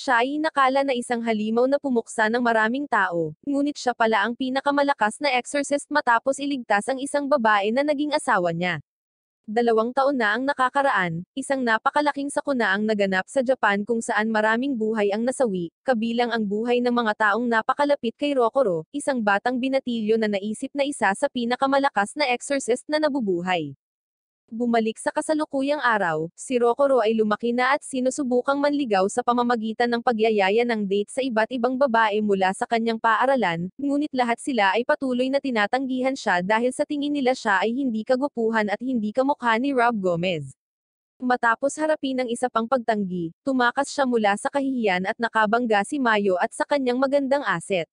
Siya ay inakala na isang halimaw na pumuksa ng maraming tao, ngunit siya pala ang pinakamalakas na exorcist matapos iligtas ang isang babae na naging asawa niya. Dalawang taon na ang nakakaraan, isang napakalaking sakuna ang naganap sa Japan kung saan maraming buhay ang nasawi, kabilang ang buhay ng mga taong napakalapit kay Rokoro, isang batang binatilyo na naisip na isa sa pinakamalakas na exorcist na nabubuhay. Bumalik sa kasalukuyang araw, si Rokoro ay lumaki na at sinusubukang manligaw sa pamamagitan ng pagyayaya ng date sa iba't ibang babae mula sa kanyang paaralan, ngunit lahat sila ay patuloy na tinatanggihan siya dahil sa tingin nila siya ay hindi kagupuhan at hindi kamukha ni Rob Gomez. Matapos harapin ang isa pang pagtanggi, tumakas siya mula sa kahihiyan at nakabangga si Mayo at sa kanyang magandang aset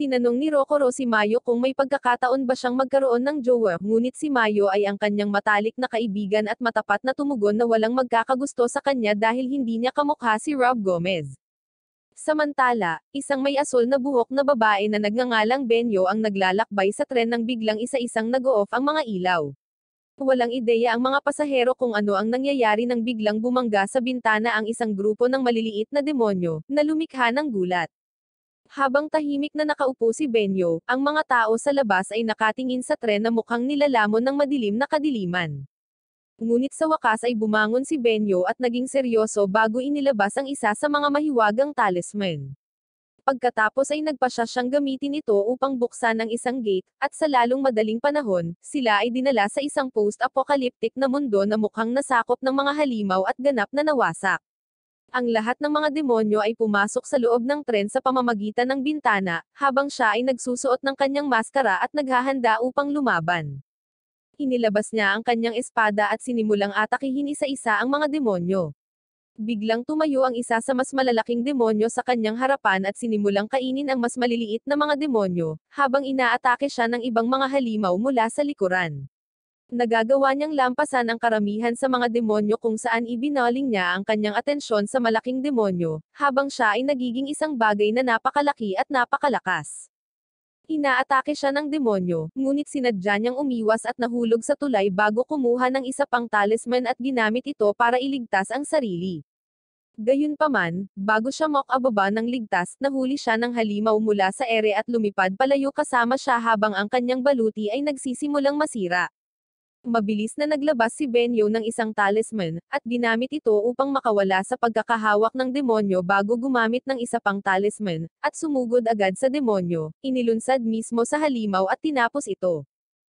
tinanong ni Rokoro si Mayo kung may pagkakataon ba siyang magkaroon ng jowa, ngunit si Mayo ay ang kanyang matalik na kaibigan at matapat na tumugon na walang magkakagusto sa kanya dahil hindi niya kamukha si Rob Gomez. Samantala, isang may asol na buhok na babae na nagngangalang Benyo ang naglalakbay sa tren nang biglang isa-isang nag-off ang mga ilaw. Walang ideya ang mga pasahero kung ano ang nangyayari nang biglang bumangga sa bintana ang isang grupo ng maliliit na demonyo, na lumikha ng gulat. Habang tahimik na nakaupo si Benyo, ang mga tao sa labas ay nakatingin sa tren na mukhang nilalamon ng madilim na kadiliman. Ngunit sa wakas ay bumangon si Benyo at naging seryoso bago inilabas ang isa sa mga mahiwagang talisman. Pagkatapos ay nagpasya siyang gamitin ito upang buksan ang isang gate, at sa lalong madaling panahon, sila ay dinala sa isang post-apocalyptic na mundo na mukhang nasakop ng mga halimaw at ganap na nawasak. Ang lahat ng mga demonyo ay pumasok sa loob ng tren sa pamamagitan ng bintana, habang siya ay nagsusuot ng kanyang maskara at naghahanda upang lumaban. Inilabas niya ang kanyang espada at sinimulang atakihin isa-isa ang mga demonyo. Biglang tumayo ang isa sa mas malalaking demonyo sa kanyang harapan at sinimulang kainin ang mas maliliit na mga demonyo, habang inaatake siya ng ibang mga halimaw mula sa likuran. Nagagawa niyang lampasan ang karamihan sa mga demonyo kung saan ibinaling niya ang kanyang atensyon sa malaking demonyo, habang siya ay nagiging isang bagay na napakalaki at napakalakas. Inaatake siya ng demonyo, ngunit sinadya niyang umiwas at nahulog sa tulay bago kumuha ng isa pang talisman at ginamit ito para iligtas ang sarili. Gayunpaman, bago siya makababa ng ligtas, nahuli siya ng halimaw mula sa ere at lumipad palayo kasama siya habang ang kanyang baluti ay nagsisimulang masira. Mabilis na naglabas si Benyo ng isang talisman, at ginamit ito upang makawala sa pagkakahawak ng demonyo bago gumamit ng isa pang talisman, at sumugod agad sa demonyo, inilunsad mismo sa halimaw at tinapos ito.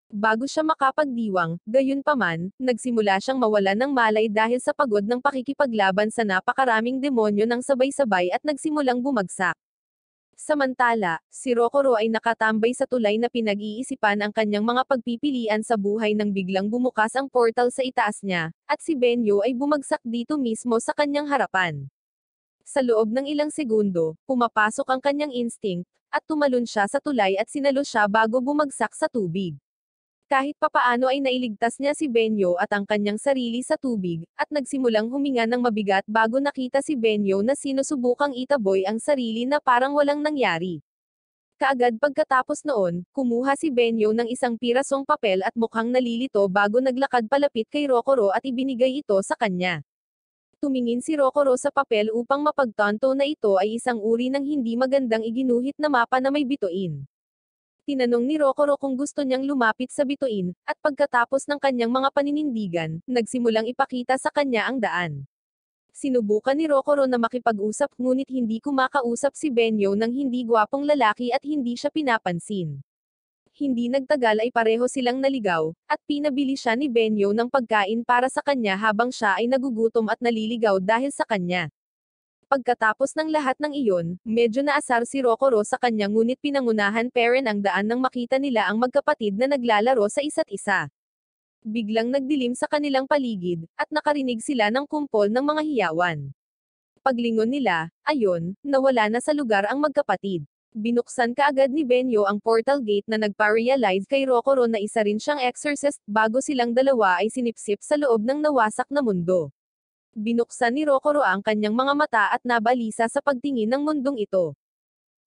Bago siya makapagdiwang, gayunpaman, nagsimula siyang mawala ng malay dahil sa pagod ng pakikipaglaban sa napakaraming demonyo ng sabay-sabay at nagsimulang bumagsak. Samantala, si Rokoro ay nakatambay sa tulay na pinag-iisipan ang kanyang mga pagpipilian sa buhay nang biglang bumukas ang portal sa itaas niya, at si Benyo ay bumagsak dito mismo sa kanyang harapan. Sa loob ng ilang segundo, pumapasok ang kanyang instinct, at tumalon siya sa tulay at sinalo siya bago bumagsak sa tubig. Kahit papaano ay nailigtas niya si Benyo at ang kanyang sarili sa tubig, at nagsimulang huminga ng mabigat bago nakita si Benyo na sinusubukang itaboy ang sarili na parang walang nangyari. Kaagad pagkatapos noon, kumuha si Benyo ng isang pirasong papel at mukhang nalilito bago naglakad palapit kay Rokoro at ibinigay ito sa kanya tumingin si Rokoro sa papel upang mapagtanto na ito ay isang uri ng hindi magandang iginuhit na mapa na may bituin. Tinanong ni Rokoro kung gusto niyang lumapit sa bituin, at pagkatapos ng kanyang mga paninindigan, nagsimulang ipakita sa kanya ang daan. Sinubukan ni Rokoro na makipag-usap ngunit hindi kumakausap si Benyo ng hindi gwapong lalaki at hindi siya pinapansin. Hindi nagtagal ay pareho silang naligaw, at pinabili siya ni Benyo ng pagkain para sa kanya habang siya ay nagugutom at naliligaw dahil sa kanya. Pagkatapos ng lahat ng iyon, medyo naasar si Rokoro sa kanya ngunit pinangunahan Perrin ang daan nang makita nila ang magkapatid na naglalaro sa isa't isa. Biglang nagdilim sa kanilang paligid, at nakarinig sila ng kumpol ng mga hiyawan. Paglingon nila, ayon, nawala na sa lugar ang magkapatid. Binuksan kaagad ni Benyo ang portal gate na nagpa-realize kay Rokoro na isa rin siyang exorcist bago silang dalawa ay sinipsip sa loob ng nawasak na mundo. Binuksan ni Rokoro ang kanyang mga mata at nabalisa sa pagtingin ng mundong ito.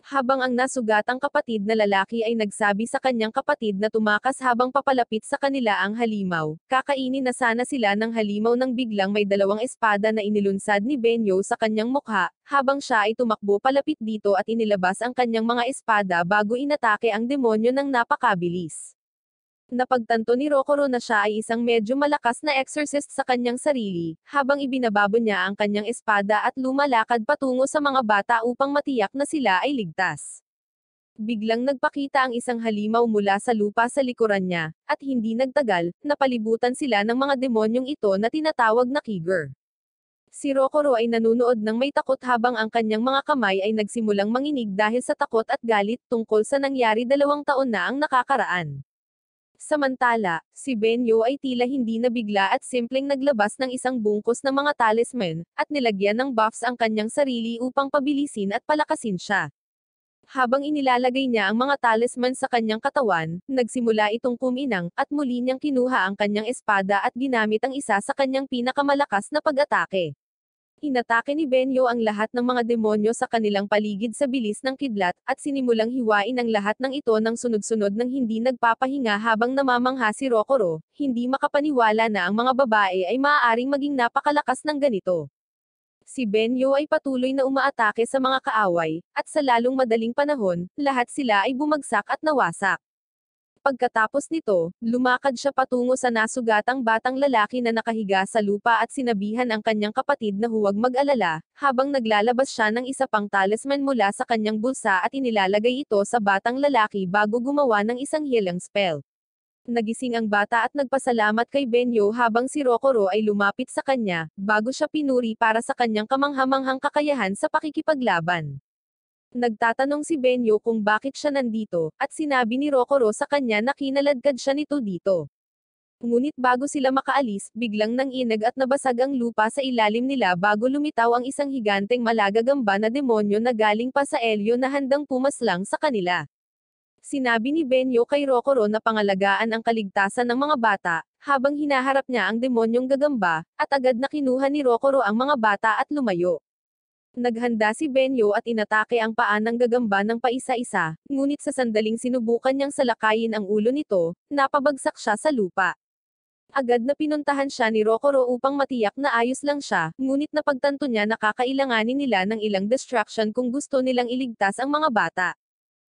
Habang ang nasugatang kapatid na lalaki ay nagsabi sa kanyang kapatid na tumakas habang papalapit sa kanila ang halimaw, kakainin na sana sila ng halimaw nang biglang may dalawang espada na inilunsad ni Benyo sa kanyang mukha, habang siya ay tumakbo palapit dito at inilabas ang kanyang mga espada bago inatake ang demonyo ng napakabilis. Napagtanto ni Rokoro na siya ay isang medyo malakas na exorcist sa kanyang sarili, habang ibinababo niya ang kanyang espada at lumalakad patungo sa mga bata upang matiyak na sila ay ligtas. Biglang nagpakita ang isang halimaw mula sa lupa sa likuran niya, at hindi nagtagal, napalibutan sila ng mga demonyong ito na tinatawag na Kiger. Si Rokoro ay nanunood ng may takot habang ang kanyang mga kamay ay nagsimulang manginig dahil sa takot at galit tungkol sa nangyari dalawang taon na ang nakakaraan. Samantala, si Benyo ay tila hindi nabigla at simpleng naglabas ng isang bungkos ng mga talisman, at nilagyan ng buffs ang kanyang sarili upang pabilisin at palakasin siya. Habang inilalagay niya ang mga talisman sa kanyang katawan, nagsimula itong kuminang, at muli niyang kinuha ang kanyang espada at ginamit ang isa sa kanyang pinakamalakas na pag-atake. Inatake ni Benyo ang lahat ng mga demonyo sa kanilang paligid sa bilis ng kidlat, at sinimulang hiwain ang lahat ng ito ng sunod-sunod ng hindi nagpapahinga habang namamangha si Rokoro, hindi makapaniwala na ang mga babae ay maaaring maging napakalakas ng ganito. Si Benyo ay patuloy na umaatake sa mga kaaway, at sa lalong madaling panahon, lahat sila ay bumagsak at nawasak. Pagkatapos nito, lumakad siya patungo sa nasugatang batang lalaki na nakahiga sa lupa at sinabihan ang kanyang kapatid na huwag mag-alala, habang naglalabas siya ng isa pang talisman mula sa kanyang bulsa at inilalagay ito sa batang lalaki bago gumawa ng isang healing spell. Nagising ang bata at nagpasalamat kay Benyo habang si Rokoro ay lumapit sa kanya, bago siya pinuri para sa kanyang kamanghamanghang kakayahan sa pakikipaglaban. Nagtatanong si Benyo kung bakit siya nandito, at sinabi ni Rokoro sa kanya na kinaladkad siya nito dito. Ngunit bago sila makaalis, biglang nang inag at nabasag ang lupa sa ilalim nila bago lumitaw ang isang higanteng malagagamba na demonyo na galing pa sa Elyo na handang pumaslang sa kanila. Sinabi ni Benyo kay Rokoro na pangalagaan ang kaligtasan ng mga bata, habang hinaharap niya ang demonyong gagamba, at agad na kinuha ni Rokoro ang mga bata at lumayo. Naghanda si Benyo at inatake ang paa ng gagamba ng paisa-isa, ngunit sa sandaling sinubukan niyang salakayin ang ulo nito, napabagsak siya sa lupa. Agad na pinuntahan siya ni Rokoro upang matiyak na ayos lang siya, ngunit napagtanto niya na kakailanganin nila ng ilang distraction kung gusto nilang iligtas ang mga bata.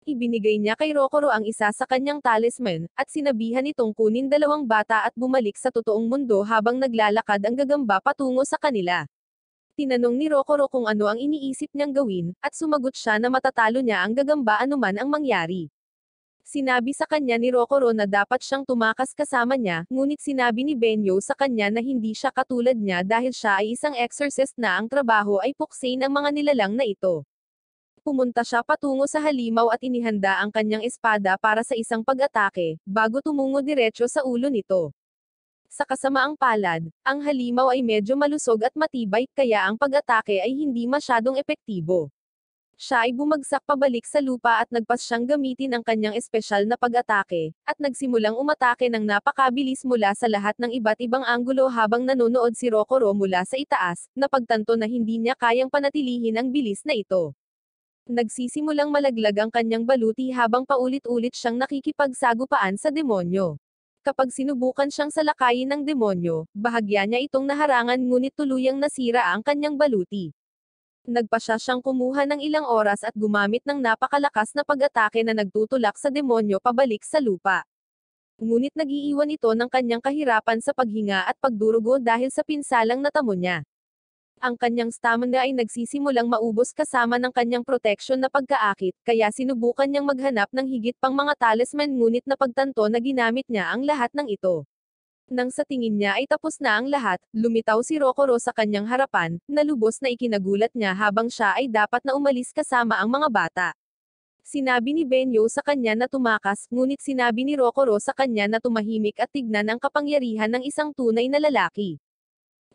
Ibinigay niya kay Rokoro ang isa sa kanyang talisman, at sinabihan itong kunin dalawang bata at bumalik sa totoong mundo habang naglalakad ang gagamba patungo sa kanila. Tinanong ni Rokoro kung ano ang iniisip niyang gawin, at sumagot siya na matatalo niya ang gagamba anuman ang mangyari. Sinabi sa kanya ni Rokoro na dapat siyang tumakas kasama niya, ngunit sinabi ni Benyo sa kanya na hindi siya katulad niya dahil siya ay isang exorcist na ang trabaho ay puksain ang mga nilalang na ito pumunta siya patungo sa halimaw at inihanda ang kanyang espada para sa isang pag-atake, bago tumungo diretso sa ulo nito. Sa kasamaang palad, ang halimaw ay medyo malusog at matibay, kaya ang pag-atake ay hindi masyadong epektibo. Siya ay bumagsak pabalik sa lupa at nagpas siyang gamitin ang kanyang espesyal na pag-atake, at nagsimulang umatake ng napakabilis mula sa lahat ng iba't ibang anggulo habang nanonood si Rokoro mula sa itaas, na pagtanto na hindi niya kayang panatilihin ang bilis na ito. Nagsisimulang malaglag ang kanyang baluti habang paulit-ulit siyang nakikipagsagupaan sa demonyo kapag sinubukan siyang salakayin ng demonyo, bahagya niya itong naharangan ngunit tuluyang nasira ang kanyang baluti. Nagpa siya siyang kumuha ng ilang oras at gumamit ng napakalakas na pag-atake na nagtutulak sa demonyo pabalik sa lupa. Ngunit nag-iiwan ito ng kanyang kahirapan sa paghinga at pagdurugo dahil sa pinsalang natamo niya. Ang kanyang stamina ay nagsisimulang maubos kasama ng kanyang protection na pagkaakit, kaya sinubukan niyang maghanap ng higit pang mga talisman ngunit napagtanto na ginamit niya ang lahat ng ito. Nang sa tingin niya ay tapos na ang lahat, lumitaw si Rokoro sa kanyang harapan, na lubos na ikinagulat niya habang siya ay dapat na umalis kasama ang mga bata. Sinabi ni Benyo sa kanya na tumakas, ngunit sinabi ni Rokoro sa kanya na tumahimik at tignan ang kapangyarihan ng isang tunay na lalaki.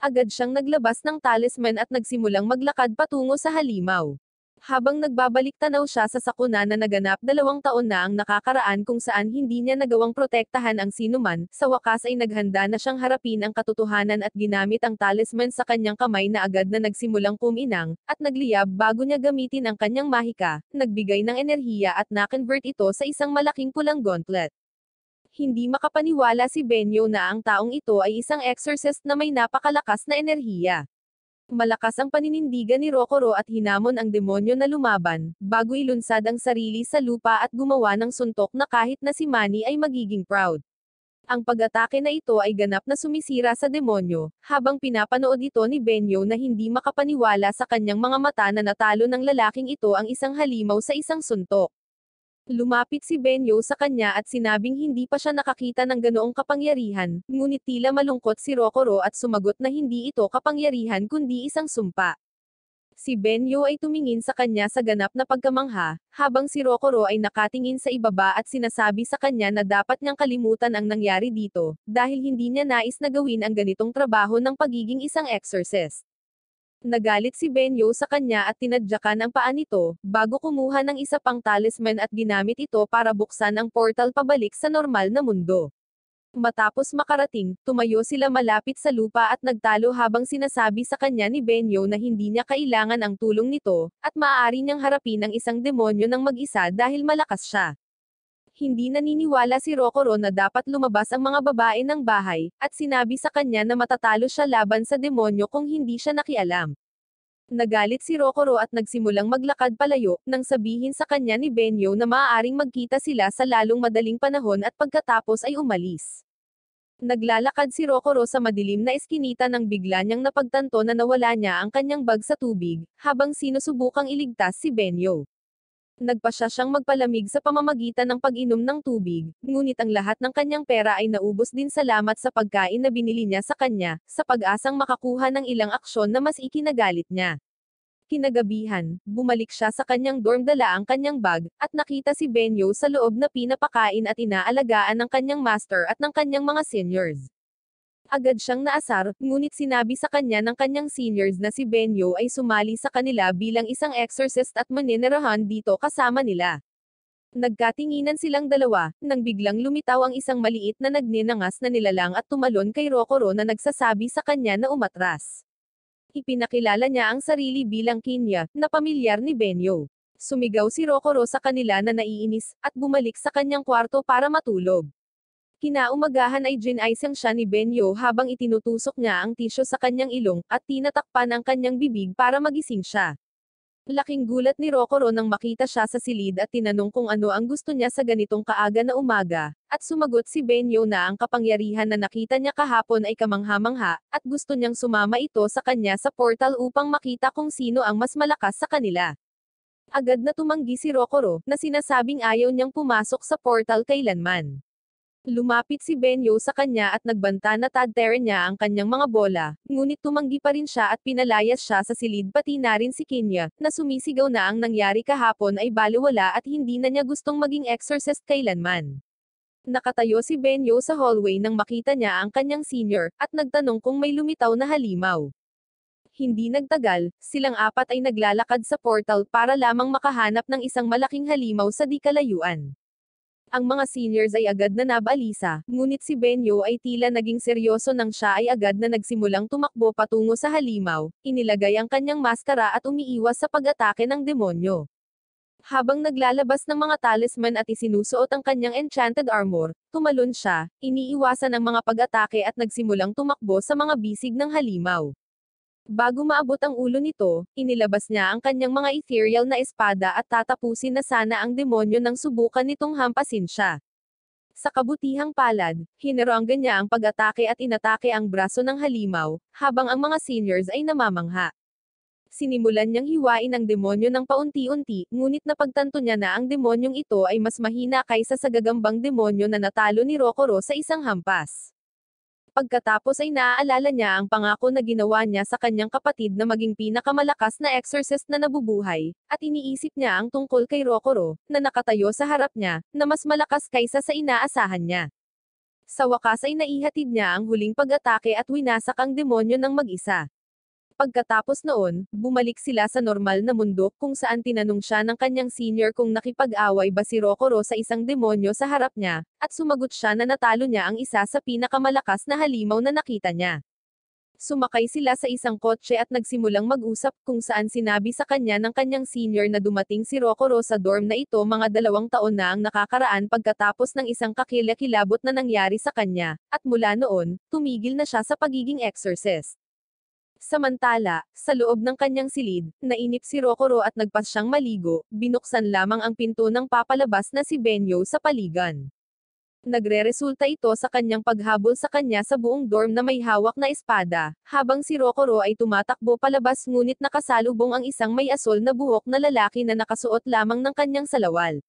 Agad siyang naglabas ng talisman at nagsimulang maglakad patungo sa halimaw. Habang nagbabalik tanaw siya sa sakuna na naganap dalawang taon na ang nakakaraan kung saan hindi niya nagawang protektahan ang sinuman, sa wakas ay naghanda na siyang harapin ang katotohanan at ginamit ang talisman sa kanyang kamay na agad na nagsimulang kuminang, at nagliyab bago niya gamitin ang kanyang mahika, nagbigay ng enerhiya at nakonvert ito sa isang malaking pulang gauntlet hindi makapaniwala si Benyo na ang taong ito ay isang exorcist na may napakalakas na enerhiya. Malakas ang paninindigan ni Rokoro at hinamon ang demonyo na lumaban, bago ilunsad ang sarili sa lupa at gumawa ng suntok na kahit na si Manny ay magiging proud. Ang pag-atake na ito ay ganap na sumisira sa demonyo, habang pinapanood ito ni Benyo na hindi makapaniwala sa kanyang mga mata na natalo ng lalaking ito ang isang halimaw sa isang suntok. Lumapit si Benyo sa kanya at sinabing hindi pa siya nakakita ng ganoong kapangyarihan, ngunit tila malungkot si Rokoro at sumagot na hindi ito kapangyarihan kundi isang sumpa. Si Benyo ay tumingin sa kanya sa ganap na pagkamangha, habang si Rokoro ay nakatingin sa ibaba at sinasabi sa kanya na dapat niyang kalimutan ang nangyari dito, dahil hindi niya nais na gawin ang ganitong trabaho ng pagiging isang exorcist. Nagalit si Benyo sa kanya at tinadyakan ang paa nito, bago kumuha ng isa pang talisman at ginamit ito para buksan ang portal pabalik sa normal na mundo. Matapos makarating, tumayo sila malapit sa lupa at nagtalo habang sinasabi sa kanya ni Benyo na hindi niya kailangan ang tulong nito, at maaari niyang harapin ang isang demonyo ng mag-isa dahil malakas siya hindi naniniwala si Rokoro na dapat lumabas ang mga babae ng bahay, at sinabi sa kanya na matatalo siya laban sa demonyo kung hindi siya nakialam. Nagalit si Rokoro at nagsimulang maglakad palayo, nang sabihin sa kanya ni Benyo na maaaring magkita sila sa lalong madaling panahon at pagkatapos ay umalis. Naglalakad si Rokoro sa madilim na eskinita nang bigla niyang napagtanto na nawala niya ang kanyang bag sa tubig, habang sinusubukang iligtas si Benyo nagpa siya siyang magpalamig sa pamamagitan ng pag-inom ng tubig, ngunit ang lahat ng kanyang pera ay naubos din salamat sa pagkain na binili niya sa kanya, sa pag-asang makakuha ng ilang aksyon na mas ikinagalit niya. Kinagabihan, bumalik siya sa kanyang dorm dala ang kanyang bag, at nakita si Benyo sa loob na pinapakain at inaalagaan ng kanyang master at ng kanyang mga seniors. Agad siyang naasar, ngunit sinabi sa kanya ng kanyang seniors na si Benyo ay sumali sa kanila bilang isang exorcist at maninerahan dito kasama nila. Nagkatinginan silang dalawa, nang biglang lumitaw ang isang maliit na nagninangas na nilalang at tumalon kay Rokoro na nagsasabi sa kanya na umatras. Ipinakilala niya ang sarili bilang Kinya, na pamilyar ni Benyo. Sumigaw si Rokoro sa kanila na naiinis, at bumalik sa kanyang kwarto para matulog. Kinaumagahan ay ginaisang siya ni Benyo habang itinutusok niya ang tisyo sa kanyang ilong, at tinatakpan ang kanyang bibig para magising siya. Laking gulat ni Rokoro nang makita siya sa silid at tinanong kung ano ang gusto niya sa ganitong kaaga na umaga, at sumagot si Benyo na ang kapangyarihan na nakita niya kahapon ay kamangha-mangha, at gusto niyang sumama ito sa kanya sa portal upang makita kung sino ang mas malakas sa kanila. Agad na tumanggi si Rokoro, na sinasabing ayaw niyang pumasok sa portal kailanman. Lumapit si Benyo sa kanya at nagbanta na tadtere niya ang kanyang mga bola, ngunit tumanggi pa rin siya at pinalayas siya sa silid pati na rin si Kenya, na sumisigaw na ang nangyari kahapon ay baliwala at hindi na niya gustong maging exorcist kailanman. Nakatayo si Benyo sa hallway nang makita niya ang kanyang senior, at nagtanong kung may lumitaw na halimaw. Hindi nagtagal, silang apat ay naglalakad sa portal para lamang makahanap ng isang malaking halimaw sa di kalayuan. Ang mga seniors ay agad na nabalisa, ngunit si Benyo ay tila naging seryoso nang siya ay agad na nagsimulang tumakbo patungo sa halimaw, inilagay ang kanyang maskara at umiiwas sa pag-atake ng demonyo. Habang naglalabas ng mga talisman at isinusuot ang kanyang enchanted armor, tumalon siya, iniiwasan ang mga pag-atake at nagsimulang tumakbo sa mga bisig ng halimaw. Bago maabot ang ulo nito, inilabas niya ang kanyang mga ethereal na espada at tatapusin na sana ang demonyo nang subukan nitong hampasin siya. Sa kabutihang palad, hinarongan niya ang pag-atake at inatake ang braso ng halimaw, habang ang mga seniors ay namamangha. Sinimulan niyang hiwain ang demonyo ng paunti-unti, ngunit napagtanto niya na ang demonyong ito ay mas mahina kaysa sa gagambang demonyo na natalo ni Rokoro sa isang hampas. Pagkatapos ay naaalala niya ang pangako na ginawa niya sa kanyang kapatid na maging pinakamalakas na exorcist na nabubuhay, at iniisip niya ang tungkol kay Rokoro, na nakatayo sa harap niya, na mas malakas kaysa sa inaasahan niya. Sa wakas ay naihatid niya ang huling pag-atake at winasak ang demonyo ng mag-isa. Pagkatapos noon, bumalik sila sa normal na mundo kung saan tinanong siya ng kanyang senior kung nakipag-away ba si Rokoro sa isang demonyo sa harap niya, at sumagot siya na natalo niya ang isa sa pinakamalakas na halimaw na nakita niya. Sumakay sila sa isang kotse at nagsimulang mag-usap kung saan sinabi sa kanya ng kanyang senior na dumating si Rokoro sa dorm na ito mga dalawang taon na ang nakakaraan pagkatapos ng isang kakilakilabot na nangyari sa kanya, at mula noon, tumigil na siya sa pagiging exorcist. Samantala, sa loob ng kanyang silid, nainip si Rokoro at nagpas siyang maligo, binuksan lamang ang pinto ng papalabas na si Benyo sa paligan. Nagreresulta ito sa kanyang paghabol sa kanya sa buong dorm na may hawak na espada, habang si Rokoro ay tumatakbo palabas ngunit nakasalubong ang isang may asol na buhok na lalaki na nakasuot lamang ng kanyang salawal.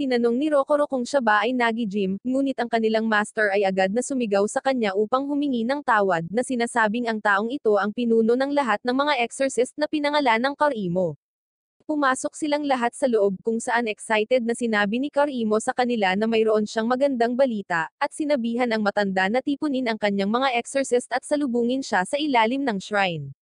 Tinanong ni Rokoro kung siya ba ay nagi-gym, ngunit ang kanilang master ay agad na sumigaw sa kanya upang humingi ng tawad na sinasabing ang taong ito ang pinuno ng lahat ng mga exorcist na pinangalan ng Karimo. Pumasok silang lahat sa loob kung saan excited na sinabi ni Karimo sa kanila na mayroon siyang magandang balita, at sinabihan ang matanda na tipunin ang kanyang mga exorcist at salubungin siya sa ilalim ng shrine.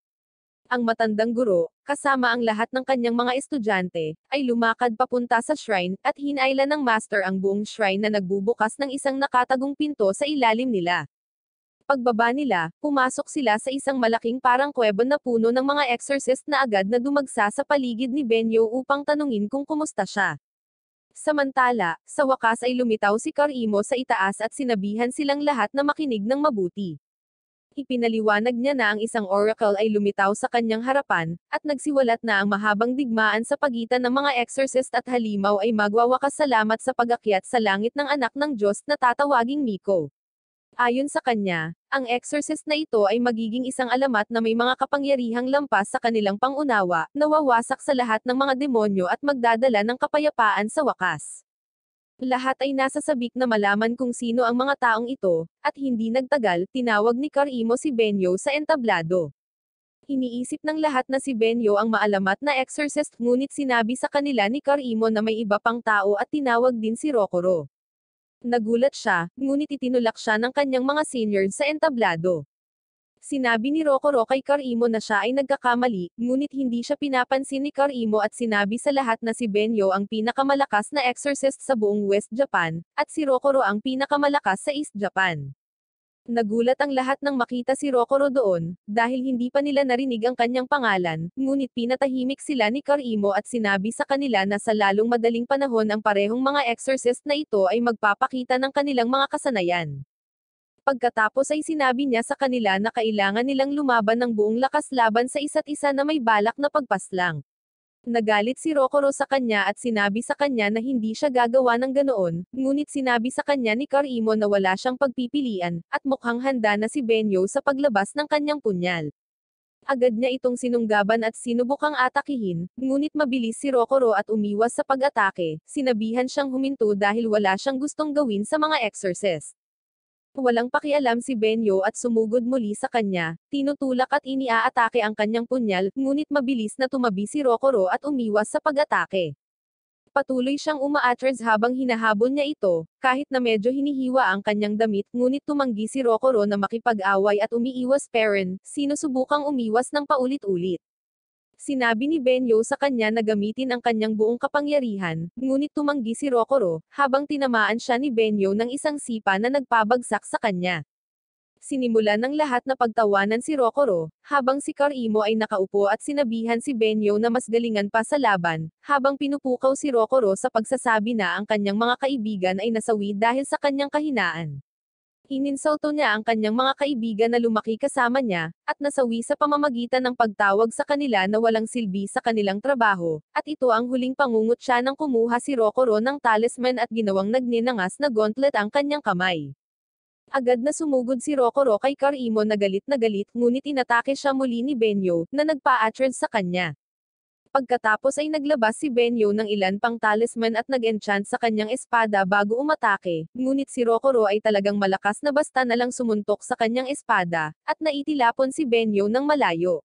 Ang matandang guro, kasama ang lahat ng kanyang mga estudyante, ay lumakad papunta sa shrine, at hinailan ng master ang buong shrine na nagbubukas ng isang nakatagong pinto sa ilalim nila. Pagbaba nila, pumasok sila sa isang malaking parang kuweba na puno ng mga exorcist na agad na dumagsa sa paligid ni Benyo upang tanungin kung kumusta siya. Samantala, sa wakas ay lumitaw si Karimo sa itaas at sinabihan silang lahat na makinig ng mabuti. Ipinaliwanag niya na ang isang oracle ay lumitaw sa kanyang harapan, at nagsiwalat na ang mahabang digmaan sa pagitan ng mga exorcist at halimaw ay magwawakas salamat sa pagakyat sa langit ng anak ng Diyos na tatawaging Miko. Ayon sa kanya, ang exorcist na ito ay magiging isang alamat na may mga kapangyarihang lampas sa kanilang pangunawa, nawawasak sa lahat ng mga demonyo at magdadala ng kapayapaan sa wakas. Lahat ay nasasabik na malaman kung sino ang mga taong ito, at hindi nagtagal, tinawag ni Carimo si Benyo sa entablado. Iniisip ng lahat na si Benyo ang maalamat na exorcist ngunit sinabi sa kanila ni Carimo na may iba pang tao at tinawag din si Rokoro. Nagulat siya, ngunit itinulak siya ng kanyang mga seniors sa entablado. Sinabi ni Rokoro kay Karimo na siya ay nagkakamali, ngunit hindi siya pinapansin ni Karimo at sinabi sa lahat na si Benyo ang pinakamalakas na exorcist sa buong West Japan, at si Rokoro ang pinakamalakas sa East Japan. Nagulat ang lahat nang makita si Rokoro doon, dahil hindi pa nila narinig ang kanyang pangalan, ngunit pinatahimik sila ni Karimo at sinabi sa kanila na sa lalong madaling panahon ang parehong mga exorcist na ito ay magpapakita ng kanilang mga kasanayan pagkatapos ay sinabi niya sa kanila na kailangan nilang lumaban ng buong lakas laban sa isa't isa na may balak na pagpaslang. Nagalit si Rokoro sa kanya at sinabi sa kanya na hindi siya gagawa ng ganoon, ngunit sinabi sa kanya ni Karimo na wala siyang pagpipilian, at mukhang handa na si Benyo sa paglabas ng kanyang punyal. Agad niya itong sinunggaban at sinubukang atakihin, ngunit mabilis si Rokoro at umiwas sa pag-atake, sinabihan siyang huminto dahil wala siyang gustong gawin sa mga exorcist. Walang pakialam si Benyo at sumugod muli sa kanya, tinutulak at iniaatake ang kanyang punyal, ngunit mabilis na tumabi si Rokoro at umiwas sa pag-atake. Patuloy siyang umaatres habang hinahabol niya ito, kahit na medyo hinihiwa ang kanyang damit, ngunit tumanggi si Rokoro na makipag-away at umiiwas Perrin, sinusubukang umiwas ng paulit-ulit. Sinabi ni Benyo sa kanya na gamitin ang kanyang buong kapangyarihan, ngunit tumanggi si Rokoro, habang tinamaan siya ni Benyo ng isang sipa na nagpabagsak sa kanya. Sinimula ng lahat na pagtawanan si Rokoro, habang si Karimo ay nakaupo at sinabihan si Benyo na mas galingan pa sa laban, habang pinupukaw si Rokoro sa pagsasabi na ang kanyang mga kaibigan ay nasawi dahil sa kanyang kahinaan. Ininsulto niya ang kanyang mga kaibigan na lumaki kasama niya, at nasawi sa pamamagitan ng pagtawag sa kanila na walang silbi sa kanilang trabaho, at ito ang huling pangungot siya nang kumuha si Rokoro ng talisman at ginawang nagninangas na gauntlet ang kanyang kamay. Agad na sumugod si Rokoro kay Karimo na galit na galit ngunit inatake siya muli ni Benyo, na nagpa-attrage sa kanya. Pagkatapos ay naglabas si Benyo ng ilan pang talisman at nag-enchant sa kanyang espada bago umatake, ngunit si Rokoro ay talagang malakas na basta na lang sumuntok sa kanyang espada, at naitilapon si Benyo ng malayo.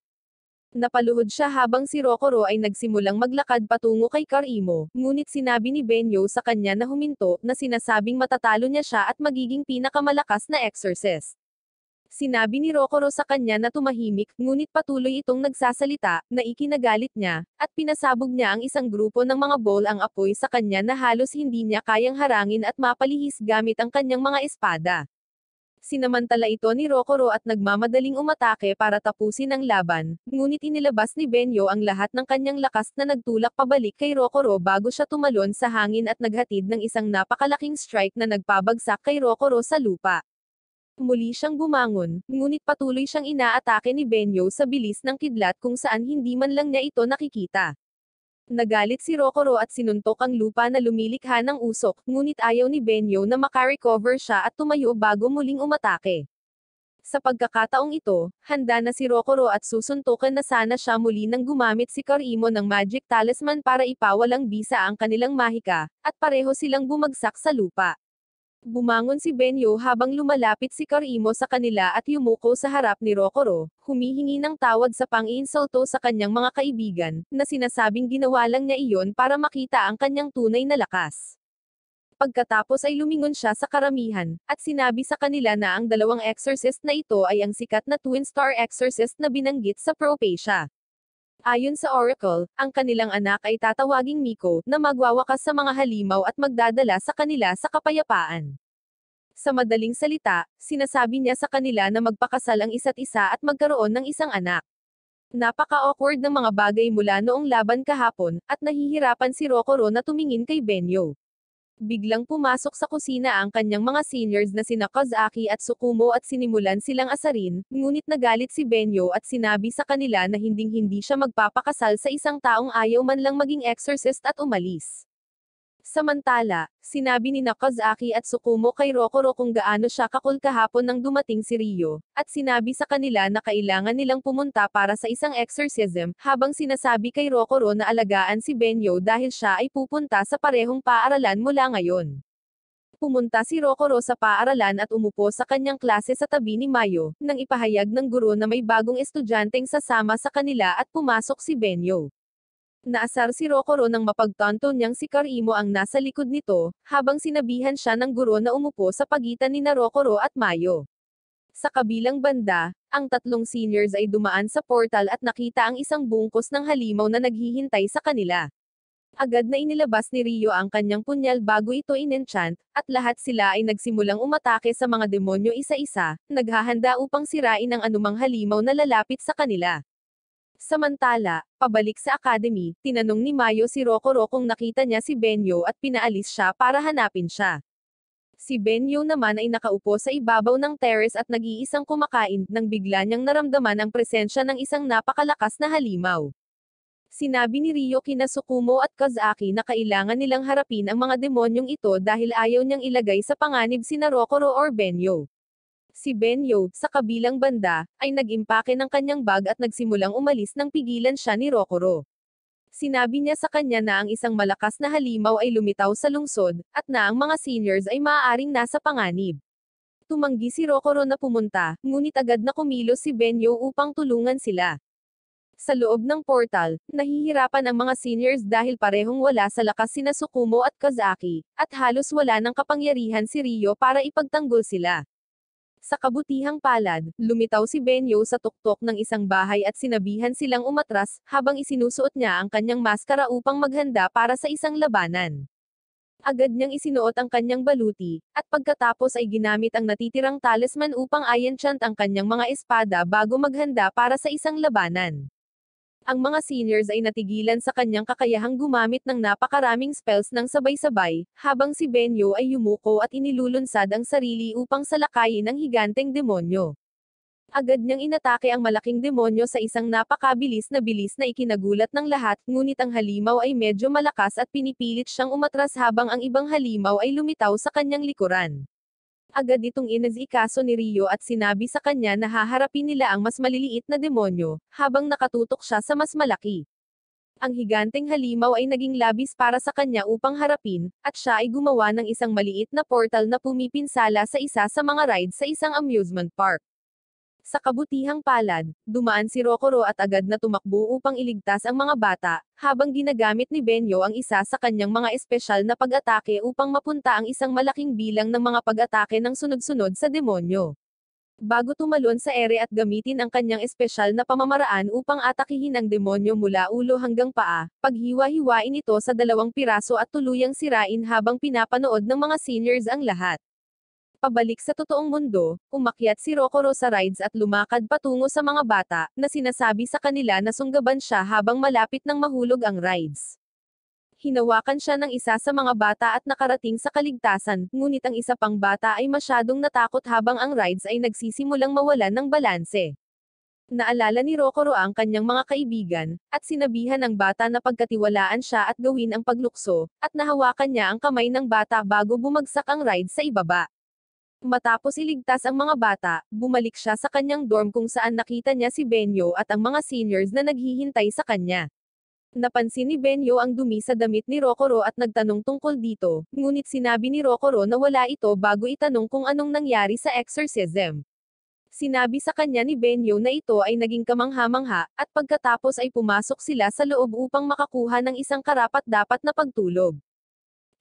Napaluhod siya habang si Rokoro ay nagsimulang maglakad patungo kay Karimo, ngunit sinabi ni Benyo sa kanya na huminto, na sinasabing matatalo niya siya at magiging pinakamalakas na exorcist. Sinabi ni Rokoro sa kanya na tumahimik, ngunit patuloy itong nagsasalita, na ikinagalit niya, at pinasabog niya ang isang grupo ng mga ball ang apoy sa kanya na halos hindi niya kayang harangin at mapalihis gamit ang kanyang mga espada. Sinamantala ito ni Rokoro at nagmamadaling umatake para tapusin ang laban, ngunit inilabas ni Benyo ang lahat ng kanyang lakas na nagtulak pabalik kay Rokoro bago siya tumalon sa hangin at naghatid ng isang napakalaking strike na nagpabagsak kay Rokoro sa lupa. Muli siyang bumangon, ngunit patuloy siyang inaatake ni Benyo sa bilis ng kidlat kung saan hindi man lang niya ito nakikita. Nagalit si Rokoro at sinuntok ang lupa na lumilikha ng usok, ngunit ayaw ni Benyo na makarecover siya at tumayo bago muling umatake. Sa pagkakataong ito, handa na si Rokoro at susuntukan na sana siya muli nang gumamit si Karimo ng magic talisman para ipawalang bisa ang kanilang mahika, at pareho silang bumagsak sa lupa. Bumangon si Benyo habang lumalapit si Karimo sa kanila at yumuko sa harap ni Rokoro, humihingi ng tawad sa pang-insulto sa kanyang mga kaibigan, na sinasabing ginawa lang niya iyon para makita ang kanyang tunay na lakas. Pagkatapos ay lumingon siya sa karamihan, at sinabi sa kanila na ang dalawang exorcist na ito ay ang sikat na twin star exorcist na binanggit sa Propecia. Ayon sa Oracle, ang kanilang anak ay tatawaging Miko, na magwawakas sa mga halimaw at magdadala sa kanila sa kapayapaan. Sa madaling salita, sinasabi niya sa kanila na magpakasal ang isa't isa at magkaroon ng isang anak. Napaka-awkward ng mga bagay mula noong laban kahapon, at nahihirapan si Rokoro na tumingin kay Benyo biglang pumasok sa kusina ang kanyang mga seniors na sina Kazaki at Sukumo at sinimulan silang asarin, ngunit nagalit si Benyo at sinabi sa kanila na hinding-hindi siya magpapakasal sa isang taong ayaw man lang maging exorcist at umalis. Samantala, sinabi ni Nakazaki at Sukumo kay Rokoro kung gaano siya kakul kahapon nang dumating si Rio, at sinabi sa kanila na kailangan nilang pumunta para sa isang exorcism, habang sinasabi kay Rokoro na alagaan si Benyo dahil siya ay pupunta sa parehong paaralan mula ngayon. Pumunta si Rokoro sa paaralan at umupo sa kanyang klase sa tabi ni Mayo, nang ipahayag ng guro na may bagong estudyanteng sasama sa kanila at pumasok si Benyo. Naasar si Rokoro nang mapagtanto niyang si Karimo ang nasa likod nito, habang sinabihan siya ng guro na umupo sa pagitan ni Narokoro at Mayo. Sa kabilang banda, ang tatlong seniors ay dumaan sa portal at nakita ang isang bungkos ng halimaw na naghihintay sa kanila. Agad na inilabas ni Rio ang kanyang punyal bago ito inenchant, at lahat sila ay nagsimulang umatake sa mga demonyo isa-isa, naghahanda upang sirain ang anumang halimaw na lalapit sa kanila. Samantala, pabalik sa academy, tinanong ni Mayo si Rokoro kung nakita niya si Benyo at pinaalis siya para hanapin siya. Si Benyo naman ay nakaupo sa ibabaw ng terrace at nag-iisang kumakain nang bigla niyang naramdaman ang presensya ng isang napakalakas na halimaw. Sinabi ni Rio kina Sukumo at Kazaki na kailangan nilang harapin ang mga demonyong ito dahil ayaw niyang ilagay sa panganib si Narokoro or Benyo. Si Benyo, sa kabilang banda, ay nag-impake ng kanyang bag at nagsimulang umalis nang pigilan siya ni Rokoro. Sinabi niya sa kanya na ang isang malakas na halimaw ay lumitaw sa lungsod, at na ang mga seniors ay maaaring nasa panganib. Tumanggi si Rokoro na pumunta, ngunit agad na kumilos si Benyo upang tulungan sila. Sa loob ng portal, nahihirapan ang mga seniors dahil parehong wala sa lakas sina Sukumo at Kazaki, at halos wala ng kapangyarihan si Rio para ipagtanggol sila. Sa kabutihang palad, lumitaw si Benyo sa tuktok ng isang bahay at sinabihan silang umatras, habang isinusuot niya ang kanyang maskara upang maghanda para sa isang labanan. Agad niyang isinuot ang kanyang baluti, at pagkatapos ay ginamit ang natitirang talisman upang ayanchant ang kanyang mga espada bago maghanda para sa isang labanan. Ang mga seniors ay natigilan sa kanyang kakayahang gumamit ng napakaraming spells ng sabay-sabay, habang si Benyo ay yumuko at inilulunsad ang sarili upang salakayin ang higanteng demonyo. Agad niyang inatake ang malaking demonyo sa isang napakabilis na bilis na ikinagulat ng lahat, ngunit ang halimaw ay medyo malakas at pinipilit siyang umatras habang ang ibang halimaw ay lumitaw sa kanyang likuran. Agad itong inazikaso ni Rio at sinabi sa kanya na haharapin nila ang mas maliliit na demonyo, habang nakatutok siya sa mas malaki. Ang higanteng halimaw ay naging labis para sa kanya upang harapin, at siya ay gumawa ng isang maliit na portal na pumipinsala sa isa sa mga ride sa isang amusement park. Sa kabutihang palad, dumaan si Rokoro at agad na tumakbo upang iligtas ang mga bata, habang ginagamit ni Benyo ang isa sa kanyang mga espesyal na pag-atake upang mapunta ang isang malaking bilang ng mga pag-atake ng sunod-sunod sa demonyo. Bago tumalon sa ere at gamitin ang kanyang espesyal na pamamaraan upang atakihin ang demonyo mula ulo hanggang paa, paghiwa-hiwain ito sa dalawang piraso at tuluyang sirain habang pinapanood ng mga seniors ang lahat pabalik sa totoong mundo, umakyat si Rokoro sa rides at lumakad patungo sa mga bata, na sinasabi sa kanila na sunggaban siya habang malapit ng mahulog ang rides. Hinawakan siya ng isa sa mga bata at nakarating sa kaligtasan, ngunit ang isa pang bata ay masyadong natakot habang ang rides ay nagsisimulang mawalan ng balanse. Naalala ni Rokoro ang kanyang mga kaibigan, at sinabihan ng bata na pagkatiwalaan siya at gawin ang paglukso, at nahawakan niya ang kamay ng bata bago bumagsak ang ride sa ibaba. Matapos iligtas ang mga bata, bumalik siya sa kanyang dorm kung saan nakita niya si Benyo at ang mga seniors na naghihintay sa kanya. Napansin ni Benyo ang dumi sa damit ni Rokoro at nagtanong tungkol dito, ngunit sinabi ni Rokoro na wala ito bago itanong kung anong nangyari sa exorcism. Sinabi sa kanya ni Benyo na ito ay naging kamangha-mangha, at pagkatapos ay pumasok sila sa loob upang makakuha ng isang karapat-dapat na pagtulog.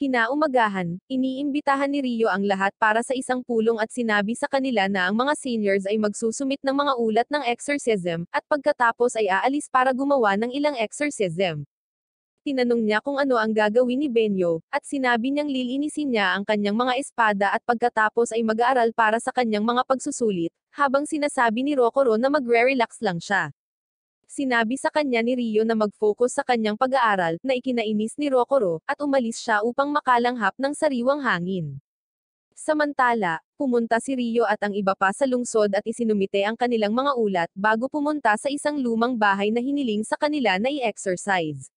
Kinaumagahan, iniimbitahan ni Rio ang lahat para sa isang pulong at sinabi sa kanila na ang mga seniors ay magsusumit ng mga ulat ng exorcism, at pagkatapos ay aalis para gumawa ng ilang exorcism. Tinanong niya kung ano ang gagawin ni Benyo, at sinabi niyang lilinisin niya ang kanyang mga espada at pagkatapos ay mag-aaral para sa kanyang mga pagsusulit, habang sinasabi ni Rokoro na magre-relax lang siya. Sinabi sa kanya ni Rio na mag-focus sa kanyang pag-aaral, na ikinainis ni Rokoro, at umalis siya upang makalanghap ng sariwang hangin. Samantala, pumunta si Rio at ang iba pa sa lungsod at isinumite ang kanilang mga ulat bago pumunta sa isang lumang bahay na hiniling sa kanila na i-exercise.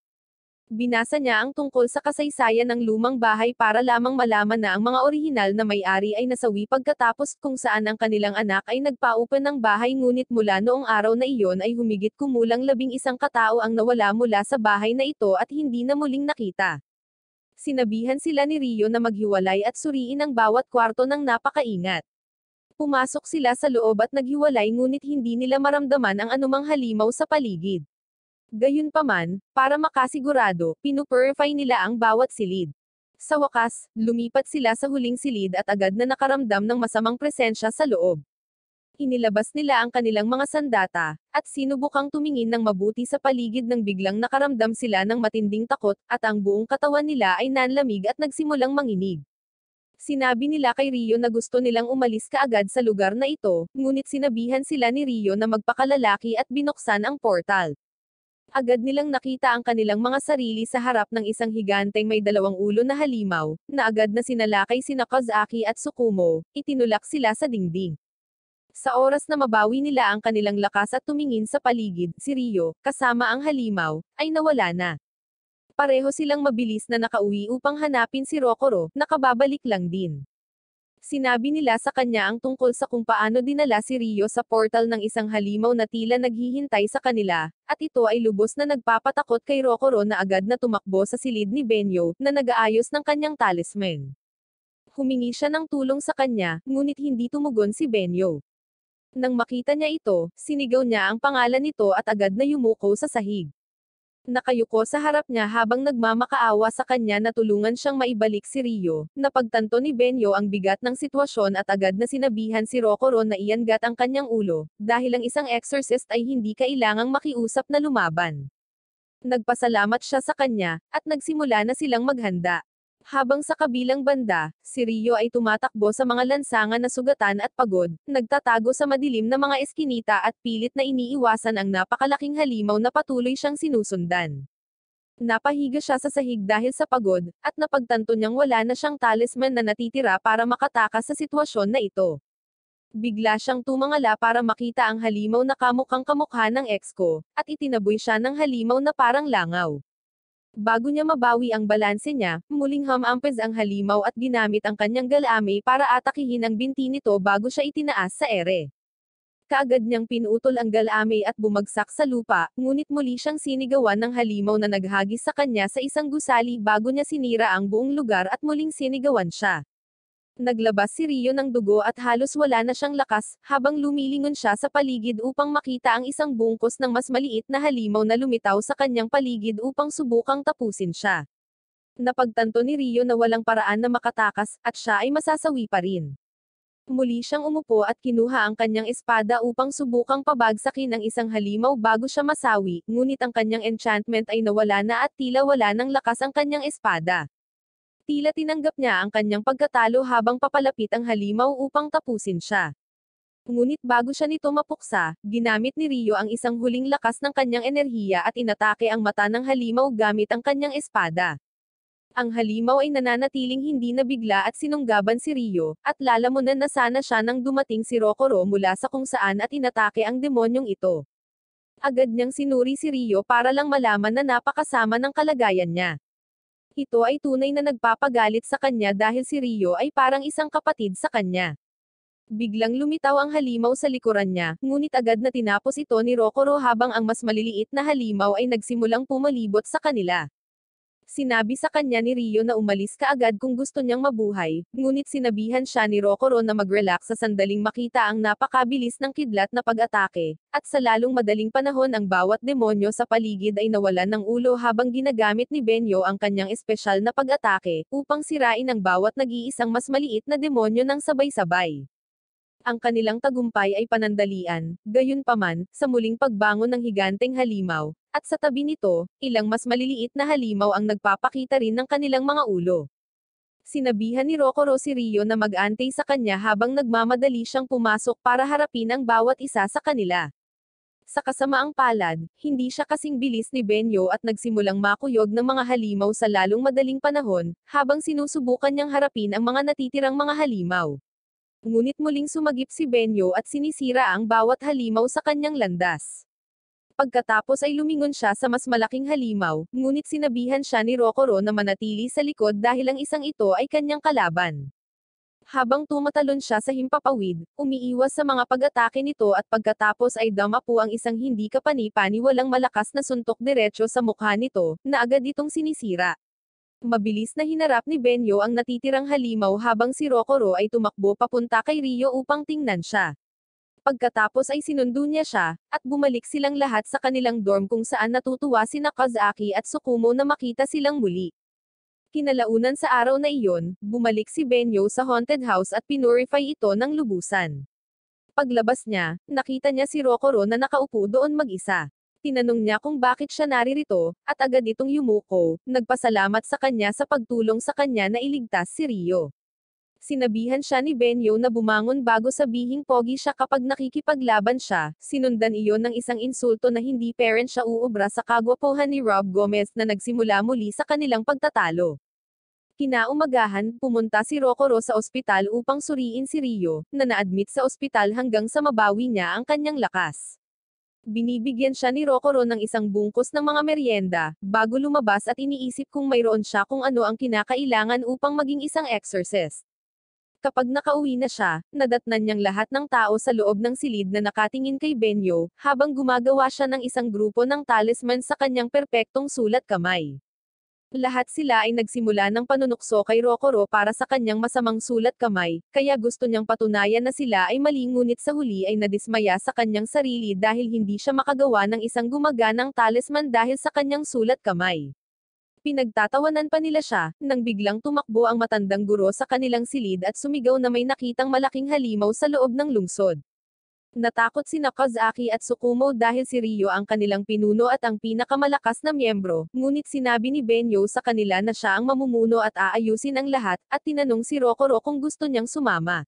Binasa niya ang tungkol sa kasaysayan ng lumang bahay para lamang malaman na ang mga orihinal na may-ari ay nasawi pagkatapos kung saan ang kanilang anak ay nagpaupa ng bahay ngunit mula noong araw na iyon ay humigit kumulang labing isang katao ang nawala mula sa bahay na ito at hindi na muling nakita. Sinabihan sila ni Rio na maghiwalay at suriin ang bawat kwarto ng napakaingat. Pumasok sila sa loob at naghiwalay ngunit hindi nila maramdaman ang anumang halimaw sa paligid. Gayunpaman, para makasigurado, pinupurify nila ang bawat silid. Sa wakas, lumipat sila sa huling silid at agad na nakaramdam ng masamang presensya sa loob. Inilabas nila ang kanilang mga sandata, at sinubukang tumingin ng mabuti sa paligid nang biglang nakaramdam sila ng matinding takot, at ang buong katawan nila ay nanlamig at nagsimulang manginig. Sinabi nila kay Rio na gusto nilang umalis kaagad sa lugar na ito, ngunit sinabihan sila ni Rio na magpakalalaki at binuksan ang portal agad nilang nakita ang kanilang mga sarili sa harap ng isang higanteng may dalawang ulo na halimaw, na agad na sinalakay sina Kozaki at Sukumo, itinulak sila sa dingding. Sa oras na mabawi nila ang kanilang lakas at tumingin sa paligid, si Rio, kasama ang halimaw, ay nawala na. Pareho silang mabilis na nakauwi upang hanapin si Rokoro, nakababalik lang din. Sinabi nila sa kanya ang tungkol sa kung paano dinala si Rio sa portal ng isang halimaw na tila naghihintay sa kanila, at ito ay lubos na nagpapatakot kay Rokoro na agad na tumakbo sa silid ni Benyo, na nag-aayos ng kanyang talisman. Humingi siya ng tulong sa kanya, ngunit hindi tumugon si Benyo. Nang makita niya ito, sinigaw niya ang pangalan nito at agad na yumuko sa sahig. Nakayuko sa harap niya habang nagmamakaawa sa kanya na tulungan siyang maibalik si Rio. Napagtanto ni Benyo ang bigat ng sitwasyon at agad na sinabihan si Rokoron na iangat ang kanyang ulo, dahil ang isang exorcist ay hindi kailangang makiusap na lumaban. Nagpasalamat siya sa kanya, at nagsimula na silang maghanda. Habang sa kabilang banda, si Rio ay tumatakbo sa mga lansangan na sugatan at pagod, nagtatago sa madilim na mga eskinita at pilit na iniiwasan ang napakalaking halimaw na patuloy siyang sinusundan. Napahiga siya sa sahig dahil sa pagod, at napagtanto niyang wala na siyang talisman na natitira para makatakas sa sitwasyon na ito. Bigla siyang tumangala para makita ang halimaw na kamukhang kamukha ng ex ko, at itinaboy siya ng halimaw na parang langaw. Bago niya mabawi ang balanse niya, muling hamampez ang halimaw at ginamit ang kanyang galame para atakihin ang binti nito bago siya itinaas sa ere. Kaagad niyang pinutol ang galame at bumagsak sa lupa, ngunit muli siyang sinigawan ng halimaw na naghagis sa kanya sa isang gusali bago niya sinira ang buong lugar at muling sinigawan siya. Naglabas si Rio ng dugo at halos wala na siyang lakas, habang lumilingon siya sa paligid upang makita ang isang bungkos ng mas maliit na halimaw na lumitaw sa kanyang paligid upang subukang tapusin siya. Napagtanto ni Rio na walang paraan na makatakas, at siya ay masasawi pa rin. Muli siyang umupo at kinuha ang kanyang espada upang subukang pabagsakin ang isang halimaw bago siya masawi, ngunit ang kanyang enchantment ay nawala na at tila wala ng lakas ang kanyang espada. Tila tinanggap niya ang kanyang pagkatalo habang papalapit ang halimaw upang tapusin siya. Ngunit bago siya nito mapuksa, ginamit ni Rio ang isang huling lakas ng kanyang enerhiya at inatake ang mata ng halimaw gamit ang kanyang espada. Ang halimaw ay nananatiling hindi nabigla at sinunggaban si Rio, at lalamunan na sana siya nang dumating si Rokoro mula sa kung saan at inatake ang demonyong ito. Agad niyang sinuri si Rio para lang malaman na napakasama ng kalagayan niya. Ito ay tunay na nagpapagalit sa kanya dahil si Rio ay parang isang kapatid sa kanya. Biglang lumitaw ang halimaw sa likuran niya, ngunit agad na tinapos ito ni Rokoro habang ang mas maliliit na halimaw ay nagsimulang pumalibot sa kanila. Sinabi sa kanya ni Rio na umalis ka agad kung gusto niyang mabuhay, ngunit sinabihan siya ni Rokoro na mag-relax sa sandaling makita ang napakabilis ng kidlat na pag-atake, at sa lalong madaling panahon ang bawat demonyo sa paligid ay nawalan ng ulo habang ginagamit ni Benyo ang kanyang espesyal na pag-atake, upang sirain ang bawat nag-iisang mas maliit na demonyo ng sabay-sabay ang kanilang tagumpay ay panandalian, gayunpaman, sa muling pagbangon ng higanteng halimaw, at sa tabi nito, ilang mas maliliit na halimaw ang nagpapakita rin ng kanilang mga ulo. Sinabihan ni Rocco Rosirio na mag-antay sa kanya habang nagmamadali siyang pumasok para harapin ang bawat isa sa kanila. Sa kasamaang palad, hindi siya kasing bilis ni Benyo at nagsimulang makuyog ng mga halimaw sa lalong madaling panahon, habang sinusubukan niyang harapin ang mga natitirang mga halimaw ngunit muling sumagip si Benyo at sinisira ang bawat halimaw sa kanyang landas. Pagkatapos ay lumingon siya sa mas malaking halimaw, ngunit sinabihan siya ni Rokoro na manatili sa likod dahil ang isang ito ay kanyang kalaban. Habang tumatalon siya sa himpapawid, umiiwas sa mga pag-atake nito at pagkatapos ay damapu ang isang hindi kapanipaniwalang malakas na suntok diretsyo sa mukha nito, na agad itong sinisira. Mabilis na hinarap ni Benyo ang natitirang halimaw habang si Rokoro ay tumakbo papunta kay Rio upang tingnan siya. Pagkatapos ay sinundo niya siya, at bumalik silang lahat sa kanilang dorm kung saan natutuwa si Nakazaki at Sukumo na makita silang muli. Kinalaunan sa araw na iyon, bumalik si Benyo sa haunted house at pinurify ito ng lubusan. Paglabas niya, nakita niya si Rokoro na nakaupo doon mag-isa tinanong niya kung bakit siya naririto, at agad itong yumuko, nagpasalamat sa kanya sa pagtulong sa kanya na iligtas si Rio. Sinabihan siya ni Benyo na bumangon bago sabihing pogi siya kapag nakikipaglaban siya, sinundan iyon ng isang insulto na hindi parent siya uubra sa kagwapuhan ni Rob Gomez na nagsimula muli sa kanilang pagtatalo. Kinaumagahan, pumunta si Rokoro sa ospital upang suriin si Rio, na na-admit sa ospital hanggang sa mabawi niya ang kanyang lakas. Binibigyan siya ni Rokoro ng isang bungkus ng mga merienda, bago lumabas at iniisip kung mayroon siya kung ano ang kinakailangan upang maging isang exorcist. Kapag nakauwi na siya, nadatnan niyang lahat ng tao sa loob ng silid na nakatingin kay Benyo, habang gumagawa siya ng isang grupo ng talisman sa kanyang perpektong sulat kamay. Lahat sila ay nagsimula ng panunukso kay Rokoro para sa kanyang masamang sulat kamay, kaya gusto niyang patunayan na sila ay mali ngunit sa huli ay nadismaya sa kanyang sarili dahil hindi siya makagawa ng isang gumaganang talisman dahil sa kanyang sulat kamay. Pinagtatawanan pa nila siya, nang biglang tumakbo ang matandang guro sa kanilang silid at sumigaw na may nakitang malaking halimaw sa loob ng lungsod. Natakot si Nakazaki at Sukumo dahil si Rio ang kanilang pinuno at ang pinakamalakas na miyembro, ngunit sinabi ni Benyo sa kanila na siya ang mamumuno at aayusin ang lahat, at tinanong si Rokoro kung gusto niyang sumama.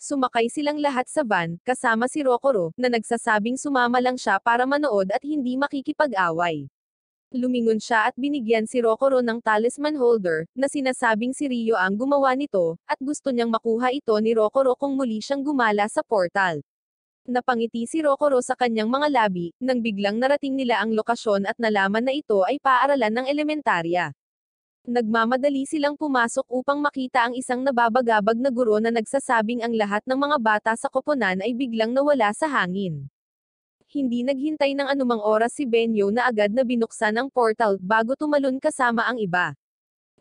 Sumakay silang lahat sa van, kasama si Rokoro, na nagsasabing sumama lang siya para manood at hindi makikipag-away. Lumingon siya at binigyan si Rokoro ng talisman holder, na sinasabing si Rio ang gumawa nito, at gusto niyang makuha ito ni Rokoro kung muli siyang gumala sa portal. Napangiti si Rokoro sa kanyang mga labi, nang biglang narating nila ang lokasyon at nalaman na ito ay paaralan ng elementarya. Nagmamadali silang pumasok upang makita ang isang nababagabag na guro na nagsasabing ang lahat ng mga bata sa koponan ay biglang nawala sa hangin. Hindi naghintay ng anumang oras si Benyo na agad na binuksan ang portal bago tumalon kasama ang iba.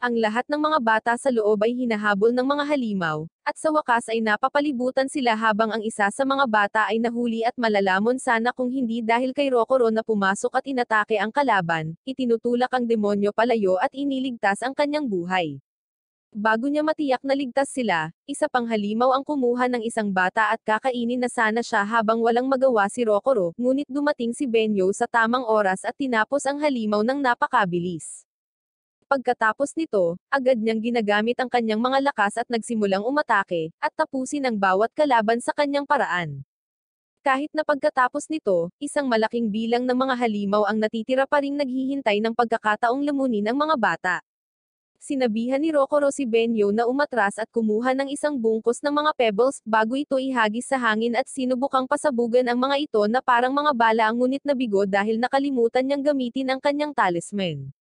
Ang lahat ng mga bata sa loob ay hinahabol ng mga halimaw, at sa wakas ay napapalibutan sila habang ang isa sa mga bata ay nahuli at malalamon sana kung hindi dahil kay Rokoro na pumasok at inatake ang kalaban, itinutulak ang demonyo palayo at iniligtas ang kanyang buhay. Bago niya matiyak na ligtas sila, isa pang halimaw ang kumuha ng isang bata at kakainin na sana siya habang walang magawa si Rokoro, ngunit dumating si Benyo sa tamang oras at tinapos ang halimaw ng napakabilis. Pagkatapos nito, agad niyang ginagamit ang kanyang mga lakas at nagsimulang umatake, at tapusin ang bawat kalaban sa kanyang paraan. Kahit na pagkatapos nito, isang malaking bilang ng mga halimaw ang natitira pa ring naghihintay ng pagkakataong lamunin ang mga bata. Sinabihan ni Rokoro si Benyo na umatras at kumuha ng isang bungkos ng mga pebbles bago ito ihagis sa hangin at sinubukang pasabugan ang mga ito na parang mga bala ang ngunit nabigo dahil nakalimutan niyang gamitin ang kanyang talisman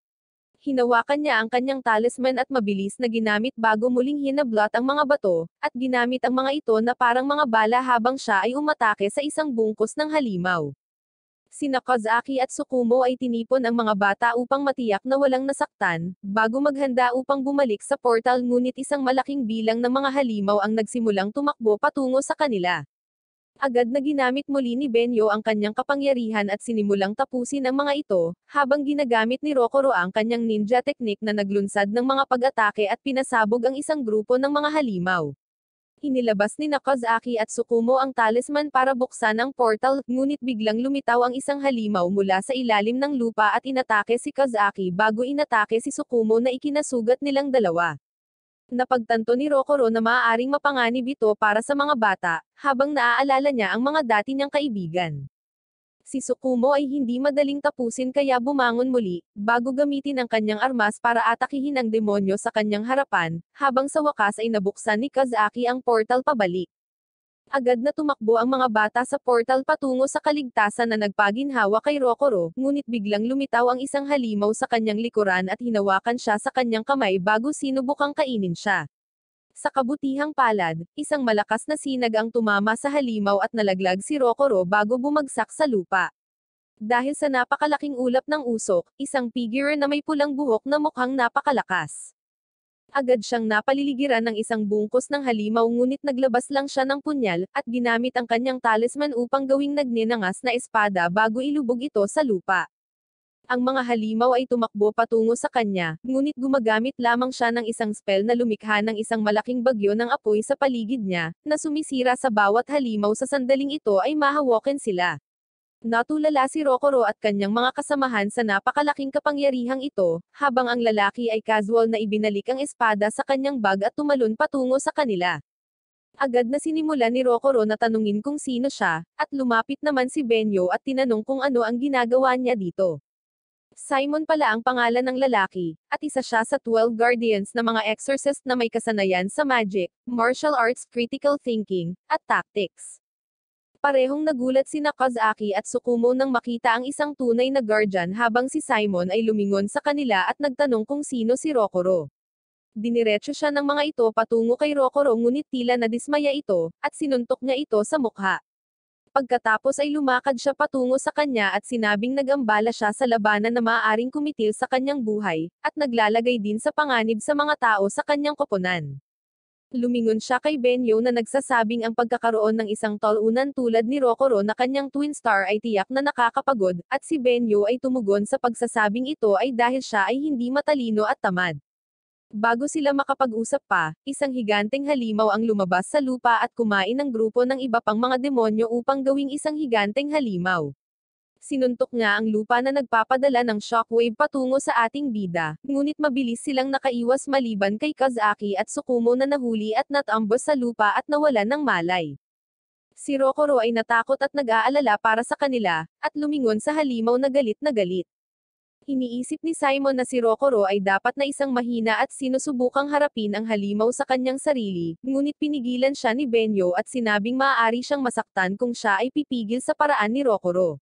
hinawakan niya ang kanyang talisman at mabilis na ginamit bago muling hinablot ang mga bato, at ginamit ang mga ito na parang mga bala habang siya ay umatake sa isang bungkos ng halimaw. Sina Kozaki at Sukumo ay tinipon ang mga bata upang matiyak na walang nasaktan, bago maghanda upang bumalik sa portal ngunit isang malaking bilang ng mga halimaw ang nagsimulang tumakbo patungo sa kanila. Agad na ginamit muli ni Benyo ang kanyang kapangyarihan at sinimulang tapusin ang mga ito, habang ginagamit ni Rokoro ang kanyang ninja technique na naglunsad ng mga pag-atake at pinasabog ang isang grupo ng mga halimaw. Inilabas ni Nakazaki at Sukumo ang talisman para buksan ang portal, ngunit biglang lumitaw ang isang halimaw mula sa ilalim ng lupa at inatake si Kazaki bago inatake si Sukumo na ikinasugat nilang dalawa. Napagtanto ni Rokoro na maaaring mapanganib ito para sa mga bata, habang naaalala niya ang mga dati niyang kaibigan. Si Sukumo ay hindi madaling tapusin kaya bumangon muli, bago gamitin ang kanyang armas para atakihin ang demonyo sa kanyang harapan, habang sa wakas ay nabuksan ni Kazaki ang portal pabalik. Agad na tumakbo ang mga bata sa portal patungo sa kaligtasan na nagpaginhawa kay Rokoro, ngunit biglang lumitaw ang isang halimaw sa kanyang likuran at hinawakan siya sa kanyang kamay bago sinubukang kainin siya. Sa kabutihang palad, isang malakas na sinag ang tumama sa halimaw at nalaglag si Rokoro bago bumagsak sa lupa. Dahil sa napakalaking ulap ng usok, isang figure na may pulang buhok na mukhang napakalakas. Agad siyang napaliligiran ng isang bungkos ng halimaw ngunit naglabas lang siya ng punyal, at ginamit ang kanyang talisman upang gawing nagninangas na espada bago ilubog ito sa lupa. Ang mga halimaw ay tumakbo patungo sa kanya, ngunit gumagamit lamang siya ng isang spell na lumikha ng isang malaking bagyo ng apoy sa paligid niya, na sumisira sa bawat halimaw sa sandaling ito ay mahawakan sila. Natulala si Rokoro at kanyang mga kasamahan sa napakalaking kapangyarihang ito, habang ang lalaki ay casual na ibinalik ang espada sa kanyang bag at tumalon patungo sa kanila. Agad na sinimula ni Rokoro na tanungin kung sino siya, at lumapit naman si Benyo at tinanong kung ano ang ginagawa niya dito. Simon pala ang pangalan ng lalaki, at isa siya sa 12 guardians na mga exorcist na may kasanayan sa magic, martial arts critical thinking, at tactics. Parehong nagulat sina Kazaki at Sukumo nang makita ang isang tunay na guardian habang si Simon ay lumingon sa kanila at nagtanong kung sino si Rokoro. Diniretso siya ng mga ito patungo kay Rokoro ngunit tila na dismaya ito, at sinuntok niya ito sa mukha. Pagkatapos ay lumakad siya patungo sa kanya at sinabing nagambala siya sa labanan na maaaring kumitil sa kanyang buhay, at naglalagay din sa panganib sa mga tao sa kanyang koponan. Lumingon siya kay Benyo na nagsasabing ang pagkakaroon ng isang tolunan tulad ni Rokoro na kanyang twin star ay tiyak na nakakapagod, at si Benyo ay tumugon sa pagsasabing ito ay dahil siya ay hindi matalino at tamad. Bago sila makapag-usap pa, isang higanteng halimaw ang lumabas sa lupa at kumain ng grupo ng iba pang mga demonyo upang gawing isang higanteng halimaw. Sinuntok nga ang lupa na nagpapadala ng shockwave patungo sa ating bida, ngunit mabilis silang nakaiwas maliban kay Kazaki at Sukumo na nahuli at natambos sa lupa at nawalan ng malay. Si Rokoro ay natakot at nag-aalala para sa kanila, at lumingon sa halimaw na galit na galit. Iniisip ni Simon na si Rokoro ay dapat na isang mahina at sinusubukang harapin ang halimaw sa kanyang sarili, ngunit pinigilan siya ni Benyo at sinabing maaari siyang masaktan kung siya ay pipigil sa paraan ni Rokoro.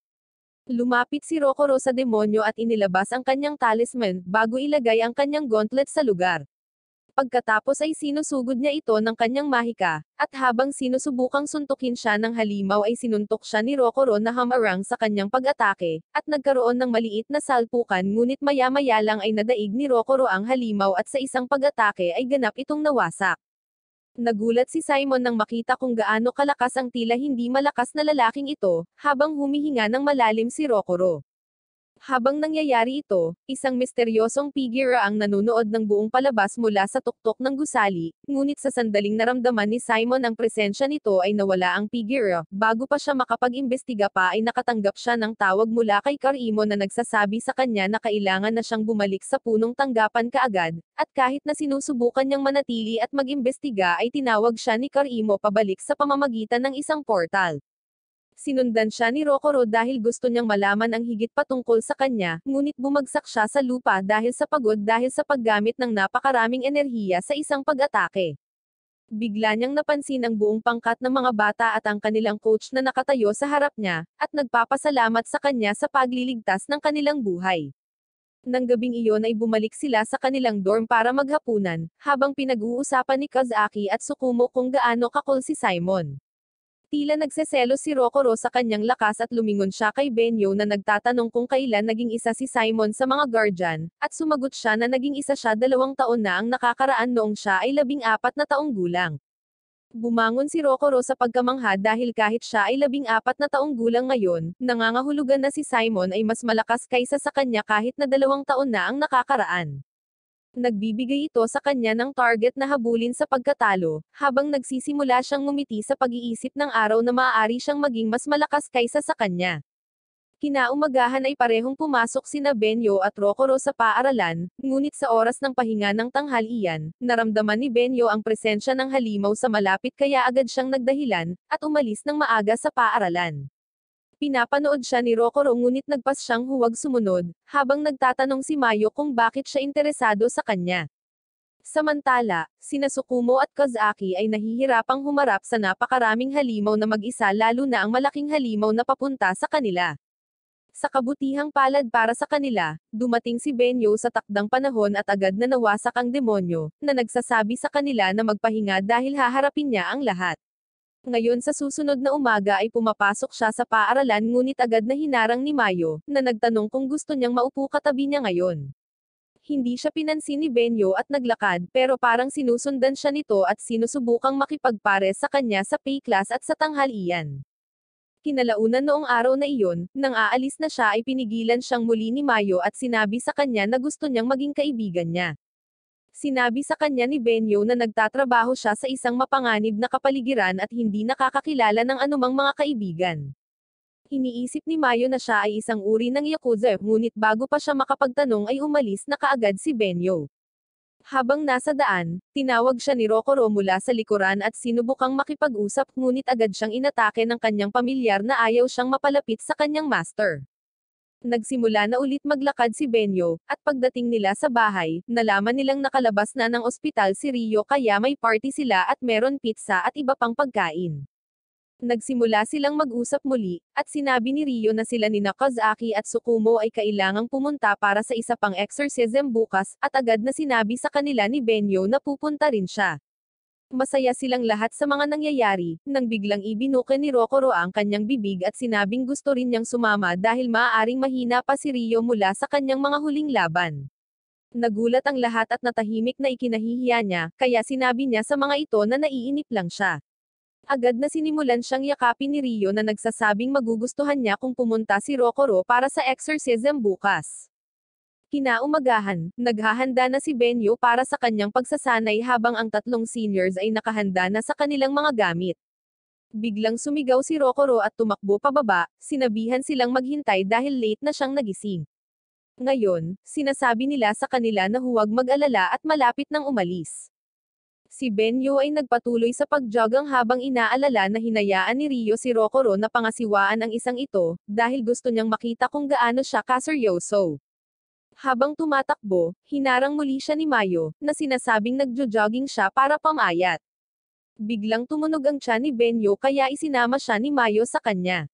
Lumapit si Rokoro sa demonyo at inilabas ang kanyang talisman, bago ilagay ang kanyang gauntlet sa lugar. Pagkatapos ay sinusugod niya ito ng kanyang mahika, at habang sinusubukang suntukin siya ng halimaw ay sinuntok siya ni Rokoro na hamarang sa kanyang pag-atake, at nagkaroon ng maliit na salpukan ngunit maya-maya lang ay nadaig ni Rokoro ang halimaw at sa isang pag-atake ay ganap itong nawasak. Nagulat si Simon nang makita kung gaano kalakas ang tila hindi malakas na lalaking ito, habang humihinga ng malalim si Rokoro. Habang nangyayari ito, isang misteryosong pigira ang nanunood ng buong palabas mula sa tuktok ng gusali, ngunit sa sandaling naramdaman ni Simon ang presensya nito ay nawala ang pigira, bago pa siya makapag-imbestiga pa ay nakatanggap siya ng tawag mula kay Karimo na nagsasabi sa kanya na kailangan na siyang bumalik sa punong tanggapan kaagad, at kahit na sinusubukan niyang manatili at mag-imbestiga ay tinawag siya ni Karimo pabalik sa pamamagitan ng isang portal. Sinundan siya ni Rokoro dahil gusto niyang malaman ang higit patungkol sa kanya, ngunit bumagsak siya sa lupa dahil sa pagod dahil sa paggamit ng napakaraming enerhiya sa isang pag-atake. Bigla niyang napansin ang buong pangkat ng mga bata at ang kanilang coach na nakatayo sa harap niya, at nagpapasalamat sa kanya sa pagliligtas ng kanilang buhay. Nang gabing iyon ay bumalik sila sa kanilang dorm para maghapunan, habang pinag-uusapan ni Kazaki at Sukumo kung gaano kakol si Simon. Tila nagseselo si Rokoro sa kanyang lakas at lumingon siya kay Benyo na nagtatanong kung kailan naging isa si Simon sa mga guardian, at sumagot siya na naging isa siya dalawang taon na ang nakakaraan noong siya ay labing apat na taong gulang. Bumangon si Rokoro sa pagkamangha dahil kahit siya ay labing apat na taong gulang ngayon, nangangahulugan na si Simon ay mas malakas kaysa sa kanya kahit na dalawang taon na ang nakakaraan nagbibigay ito sa kanya ng target na habulin sa pagkatalo, habang nagsisimula siyang ngumiti sa pag-iisip ng araw na maaari siyang maging mas malakas kaysa sa kanya. Kinaumagahan ay parehong pumasok sina Benyo at Rokoro sa paaralan, ngunit sa oras ng pahinga ng tanghalian, naramdaman ni Benyo ang presensya ng halimaw sa malapit kaya agad siyang nagdahilan, at umalis ng maaga sa paaralan. Pinapanood siya ni Rokoro ngunit nagpas siyang huwag sumunod, habang nagtatanong si Mayo kung bakit siya interesado sa kanya. Samantala, sina Sukumo at Kazaki ay nahihirapang humarap sa napakaraming halimaw na mag-isa lalo na ang malaking halimaw na papunta sa kanila. Sa kabutihang palad para sa kanila, dumating si Benyo sa takdang panahon at agad na nawasak ang demonyo, na nagsasabi sa kanila na magpahinga dahil haharapin niya ang lahat. Ngayon sa susunod na umaga ay pumapasok siya sa paaralan ngunit agad na hinarang ni Mayo, na nagtanong kung gusto niyang maupo katabi niya ngayon. Hindi siya pinansin ni Benyo at naglakad pero parang sinusundan siya nito at sinusubukang makipagpare sa kanya sa pay-class at sa tanghalian. Kinalaunan noong araw na iyon, nang aalis na siya ay pinigilan siyang muli ni Mayo at sinabi sa kanya na gusto niyang maging kaibigan niya. Sinabi sa kanya ni Benyo na nagtatrabaho siya sa isang mapanganib na kapaligiran at hindi nakakakilala ng anumang mga kaibigan. Iniisip ni Mayo na siya ay isang uri ng Yakuza, ngunit bago pa siya makapagtanong ay umalis na kaagad si Benyo. Habang nasa daan, tinawag siya ni Rokoro mula sa likuran at sinubukang makipag-usap ngunit agad siyang inatake ng kanyang pamilyar na ayaw siyang mapalapit sa kanyang master. Nagsimula na ulit maglakad si Benyo, at pagdating nila sa bahay, nalaman nilang nakalabas na ng ospital si Rio kaya may party sila at meron pizza at iba pang pagkain. Nagsimula silang mag-usap muli, at sinabi ni Rio na sila ni Nakazaki at Sukumo ay kailangang pumunta para sa isa pang exorcism bukas, at agad na sinabi sa kanila ni Benyo na pupunta rin siya. Masaya silang lahat sa mga nangyayari, nang biglang ibinuke ni Rokoro ang kanyang bibig at sinabing gusto rin niyang sumama dahil maaaring mahina pa si Rio mula sa kanyang mga huling laban. Nagulat ang lahat at natahimik na ikinahihiya niya, kaya sinabi niya sa mga ito na naiinip lang siya. Agad na sinimulan siyang yakapin ni Rio na nagsasabing magugustuhan niya kung pumunta si Rokoro para sa exorcism bukas. Kinaumagahan, naghahanda na si Benyo para sa kanyang pagsasanay habang ang tatlong seniors ay nakahanda na sa kanilang mga gamit. Biglang sumigaw si Rokoro at tumakbo pababa, sinabihan silang maghintay dahil late na siyang nagising. Ngayon, sinasabi nila sa kanila na huwag mag-alala at malapit nang umalis. Si Benyo ay nagpatuloy sa pagjogang habang inaalala na hinayaan ni Rio si Rokoro na pangasiwaan ang isang ito, dahil gusto niyang makita kung gaano siya kaseryoso. Habang tumatakbo, hinarang muli siya ni Mayo, na sinasabing nagjo-jogging siya para pamayat. Biglang tumunog ang tiyan ni Benyo kaya isinama siya ni Mayo sa kanya.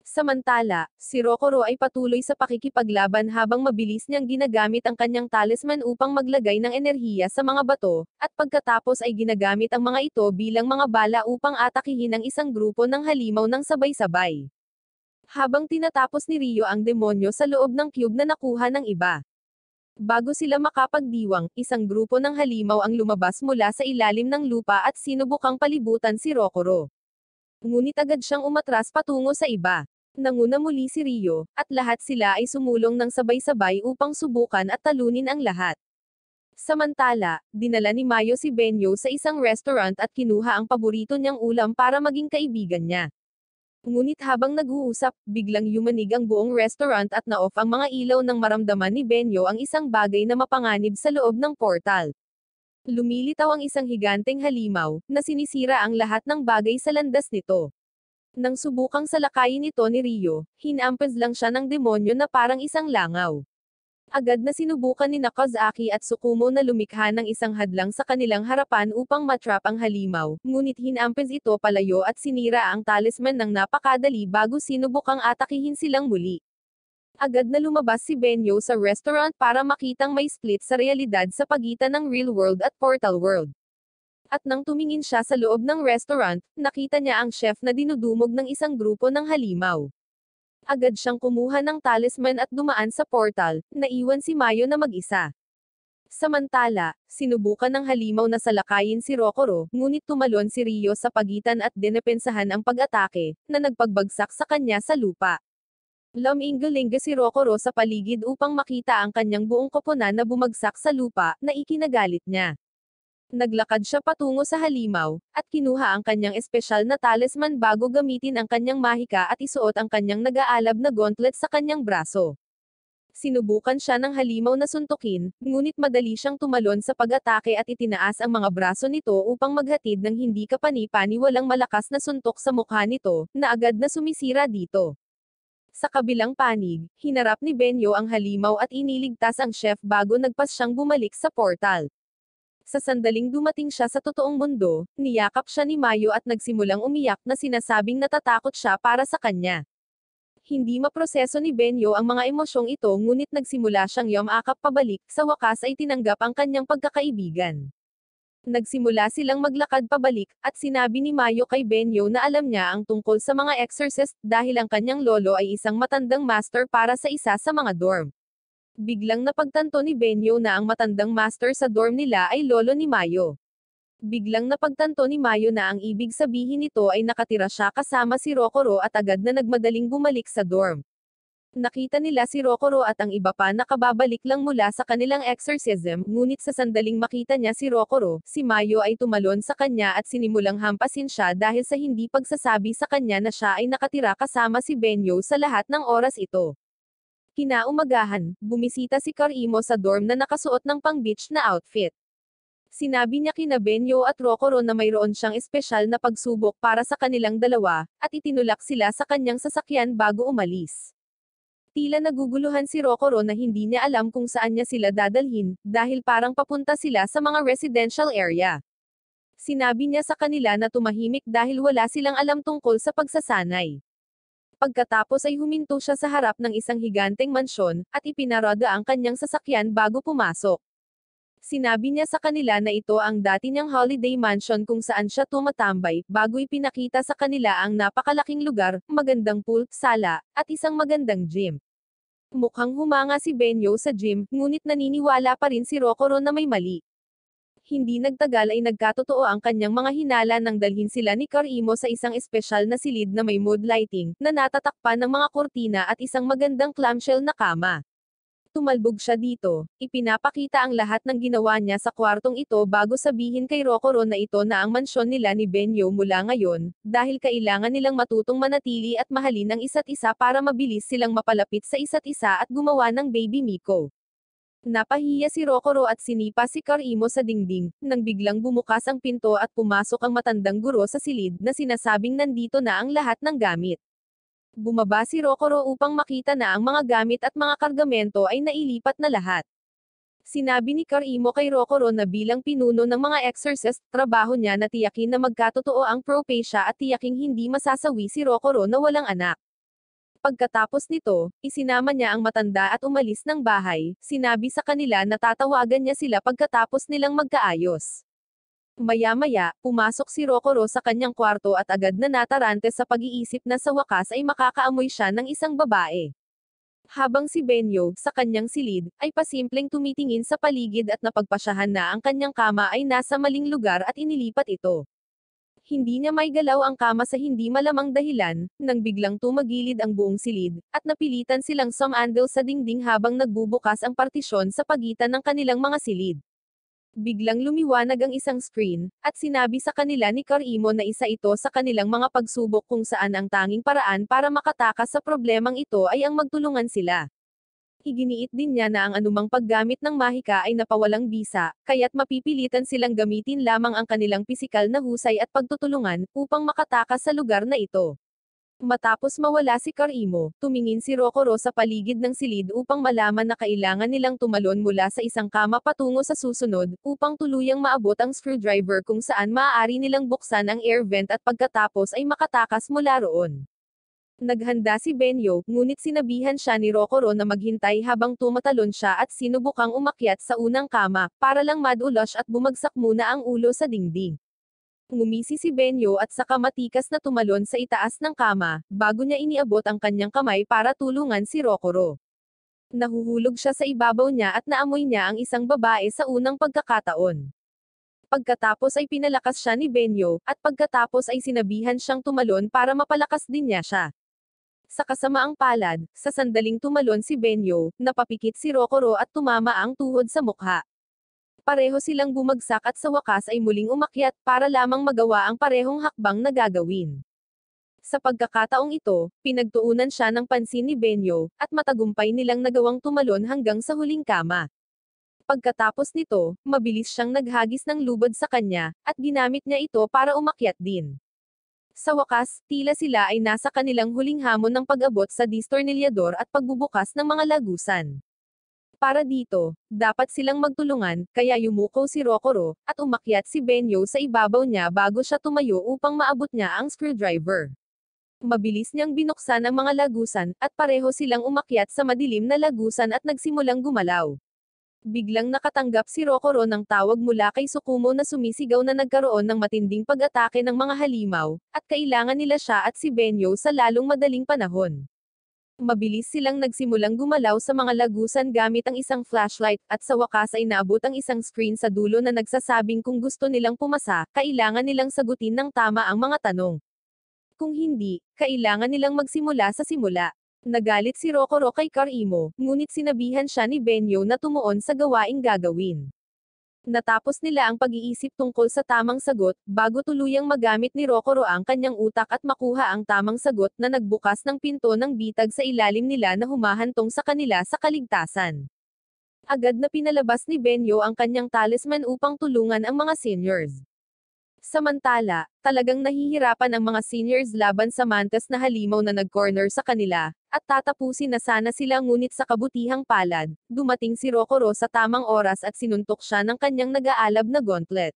Samantala, si Rokoro ay patuloy sa pakikipaglaban habang mabilis niyang ginagamit ang kanyang talisman upang maglagay ng enerhiya sa mga bato, at pagkatapos ay ginagamit ang mga ito bilang mga bala upang atakihin ang isang grupo ng halimaw ng sabay-sabay habang tinatapos ni Rio ang demonyo sa loob ng cube na nakuha ng iba. Bago sila makapagdiwang, isang grupo ng halimaw ang lumabas mula sa ilalim ng lupa at sinubukang palibutan si Rokoro. Ngunit agad siyang umatras patungo sa iba. Nanguna muli si Rio, at lahat sila ay sumulong ng sabay-sabay upang subukan at talunin ang lahat. Samantala, dinala ni Mayo si Benyo sa isang restaurant at kinuha ang paborito niyang ulam para maging kaibigan niya. Ngunit habang nag-uusap, biglang yumanig ang buong restaurant at na-off ang mga ilaw nang maramdaman ni Benyo ang isang bagay na mapanganib sa loob ng portal. Lumilitaw ang isang higanteng halimaw, na sinisira ang lahat ng bagay sa landas nito. Nang subukang salakayin ito ni Rio, hinampas lang siya ng demonyo na parang isang langaw. Agad na sinubukan ni Nakazaki at Sukumo na lumikha ng isang hadlang sa kanilang harapan upang matrap ang halimaw, ngunit hinampes ito palayo at sinira ang talisman ng napakadali bago sinubukang atakihin silang muli. Agad na lumabas si Benyo sa restaurant para makitang may split sa realidad sa pagitan ng real world at portal world. At nang tumingin siya sa loob ng restaurant, nakita niya ang chef na dinudumog ng isang grupo ng halimaw. Agad siyang kumuha ng talisman at dumaan sa portal, naiwan si Mayo na mag-isa. Samantala, sinubukan ng halimaw na salakayin si Rokoro, ngunit tumalon si Rio sa pagitan at dinepensahan ang pag-atake, na nagpagbagsak sa kanya sa lupa. Laminggalinga si Rokoro sa paligid upang makita ang kanyang buong koponan na bumagsak sa lupa, na ikinagalit niya. Naglakad siya patungo sa halimaw, at kinuha ang kanyang espesyal na talisman bago gamitin ang kanyang mahika at isuot ang kanyang nag-aalab na gauntlet sa kanyang braso. Sinubukan siya ng halimaw na suntukin, ngunit madali siyang tumalon sa pag-atake at itinaas ang mga braso nito upang maghatid ng hindi kapani-pani walang malakas na suntok sa mukha nito, na agad na sumisira dito. Sa kabilang panig, hinarap ni Benyo ang halimaw at iniligtas ang chef bago nagpas siyang bumalik sa portal. Sa sandaling dumating siya sa totoong mundo, niyakap siya ni Mayo at nagsimulang umiyak na sinasabing natatakot siya para sa kanya. Hindi maproseso ni Benyo ang mga emosyong ito ngunit nagsimula siyang yumakap pabalik, sa wakas ay tinanggap ang kanyang pagkakaibigan. Nagsimula silang maglakad pabalik, at sinabi ni Mayo kay Benyo na alam niya ang tungkol sa mga exorcist dahil ang kanyang lolo ay isang matandang master para sa isa sa mga dorm. Biglang napagtanto ni Benyo na ang matandang master sa dorm nila ay lolo ni Mayo. Biglang napagtanto ni Mayo na ang ibig sabihin nito ay nakatira siya kasama si Rokoro at agad na nagmadaling bumalik sa dorm. Nakita nila si Rokoro at ang iba pa nakababalik lang mula sa kanilang exorcism, ngunit sa sandaling makita niya si Rokoro, si Mayo ay tumalon sa kanya at sinimulang hampasin siya dahil sa hindi pagsasabi sa kanya na siya ay nakatira kasama si Benyo sa lahat ng oras ito. Kinaumagahan, bumisita si Carimo sa dorm na nakasuot ng pang-beach na outfit. Sinabi niya kina Benyo at Rokoro na mayroon siyang espesyal na pagsubok para sa kanilang dalawa, at itinulak sila sa kanyang sasakyan bago umalis. Tila naguguluhan si Rokoro na hindi niya alam kung saan niya sila dadalhin, dahil parang papunta sila sa mga residential area. Sinabi niya sa kanila na tumahimik dahil wala silang alam tungkol sa pagsasanay. Pagkatapos ay huminto siya sa harap ng isang higanteng mansyon, at ipinarada ang kanyang sasakyan bago pumasok. Sinabi niya sa kanila na ito ang dati niyang holiday mansion kung saan siya tumatambay, bago ipinakita sa kanila ang napakalaking lugar, magandang pool, sala, at isang magandang gym. Mukhang humanga si Benyo sa gym, ngunit naniniwala pa rin si Rokoro na may mali hindi nagtagal ay nagkatotoo ang kanyang mga hinala nang dalhin sila ni Karimo sa isang espesyal na silid na may mood lighting, na natatakpan ng mga kurtina at isang magandang clamshell na kama. Tumalbog siya dito, ipinapakita ang lahat ng ginawa niya sa kwartong ito bago sabihin kay Rokoro na ito na ang mansyon nila ni Benyo mula ngayon, dahil kailangan nilang matutong manatili at mahalin ang isa't isa para mabilis silang mapalapit sa isa't isa at gumawa ng baby Miko. Napahiya si Rokoro at sinipa si Karimo sa dingding, nang biglang bumukas ang pinto at pumasok ang matandang guro sa silid na sinasabing nandito na ang lahat ng gamit. Bumaba si Rokoro upang makita na ang mga gamit at mga kargamento ay nailipat na lahat. Sinabi ni Karimo kay Rokoro na bilang pinuno ng mga exorcist, trabaho niya na tiyakin na magkatotoo ang propecia at tiyaking hindi masasawi si Rokoro na walang anak. Pagkatapos nito, isinama niya ang matanda at umalis ng bahay, sinabi sa kanila na tatawagan niya sila pagkatapos nilang magkaayos. Maya-maya, pumasok si Rokoro sa kanyang kwarto at agad na natarante sa pag-iisip na sa wakas ay makakaamoy siya ng isang babae. Habang si Benyo, sa kanyang silid, ay pasimpleng tumitingin sa paligid at napagpasyahan na ang kanyang kama ay nasa maling lugar at inilipat ito hindi niya may galaw ang kama sa hindi malamang dahilan, nang biglang tumagilid ang buong silid, at napilitan silang sumandal sa dingding habang nagbubukas ang partisyon sa pagitan ng kanilang mga silid. Biglang lumiwanag ang isang screen, at sinabi sa kanila ni Karimo na isa ito sa kanilang mga pagsubok kung saan ang tanging paraan para makatakas sa problemang ito ay ang magtulungan sila. Iginiit din niya na ang anumang paggamit ng mahika ay napawalang bisa, kaya't mapipilitan silang gamitin lamang ang kanilang pisikal na husay at pagtutulungan, upang makatakas sa lugar na ito. Matapos mawala si Karimo, tumingin si Rokoro sa paligid ng silid upang malaman na kailangan nilang tumalon mula sa isang kama patungo sa susunod, upang tuluyang maabot ang screwdriver kung saan maaari nilang buksan ang air vent at pagkatapos ay makatakas mula roon. Naghanda si Benyo, ngunit sinabihan siya ni Rokoro na maghintay habang tumatalon siya at sinubukang umakyat sa unang kama, para lang madulosh at bumagsak muna ang ulo sa dingding. Ngumisi si Benyo at saka matikas na tumalon sa itaas ng kama, bago niya iniabot ang kanyang kamay para tulungan si Rokoro. Nahuhulog siya sa ibabaw niya at naamoy niya ang isang babae sa unang pagkakataon pagkatapos ay pinalakas siya ni Benyo, at pagkatapos ay sinabihan siyang tumalon para mapalakas din niya siya. Sa kasamaang palad, sa sandaling tumalon si Benyo, napapikit si Rokoro at tumama ang tuhod sa mukha. Pareho silang bumagsak at sa wakas ay muling umakyat para lamang magawa ang parehong hakbang na gagawin. Sa pagkakataong ito, pinagtuunan siya ng pansin ni Benyo, at matagumpay nilang nagawang tumalon hanggang sa huling kama. Pagkatapos nito, mabilis siyang naghagis ng lubod sa kanya, at ginamit niya ito para umakyat din. Sa wakas, tila sila ay nasa kanilang huling hamon ng pag-abot sa distornilyador at pagbubukas ng mga lagusan. Para dito, dapat silang magtulungan, kaya yumuko si Rokoro, at umakyat si Benyo sa ibabaw niya bago siya tumayo upang maabot niya ang screwdriver. Mabilis niyang binuksan ang mga lagusan, at pareho silang umakyat sa madilim na lagusan at nagsimulang gumalaw. Biglang nakatanggap si Rokoro ng tawag mula kay Sukumo na sumisigaw na nagkaroon ng matinding pag-atake ng mga halimaw, at kailangan nila siya at si Benyo sa lalong madaling panahon. Mabilis silang nagsimulang gumalaw sa mga lagusan gamit ang isang flashlight, at sa wakas ay naabot ang isang screen sa dulo na nagsasabing kung gusto nilang pumasa, kailangan nilang sagutin ng tama ang mga tanong. Kung hindi, kailangan nilang magsimula sa simula. Nagalit si Rokoro kay Karimo, ngunit sinabihan siya ni Benyo na tumuon sa gawaing gagawin. Natapos nila ang pag-iisip tungkol sa tamang sagot, bago tuluyang magamit ni Rokoro ang kanyang utak at makuha ang tamang sagot na nagbukas ng pinto ng bitag sa ilalim nila na humahantong sa kanila sa kaligtasan. Agad na pinalabas ni Benyo ang kanyang talisman upang tulungan ang mga seniors. Samantala, talagang nahihirapan ang mga seniors laban sa mantas na halimaw na nag-corner sa kanila, at tatapusin na sana sila ngunit sa kabutihang palad, dumating si Rokoro sa tamang oras at sinuntok siya ng kanyang nag-aalab na gauntlet.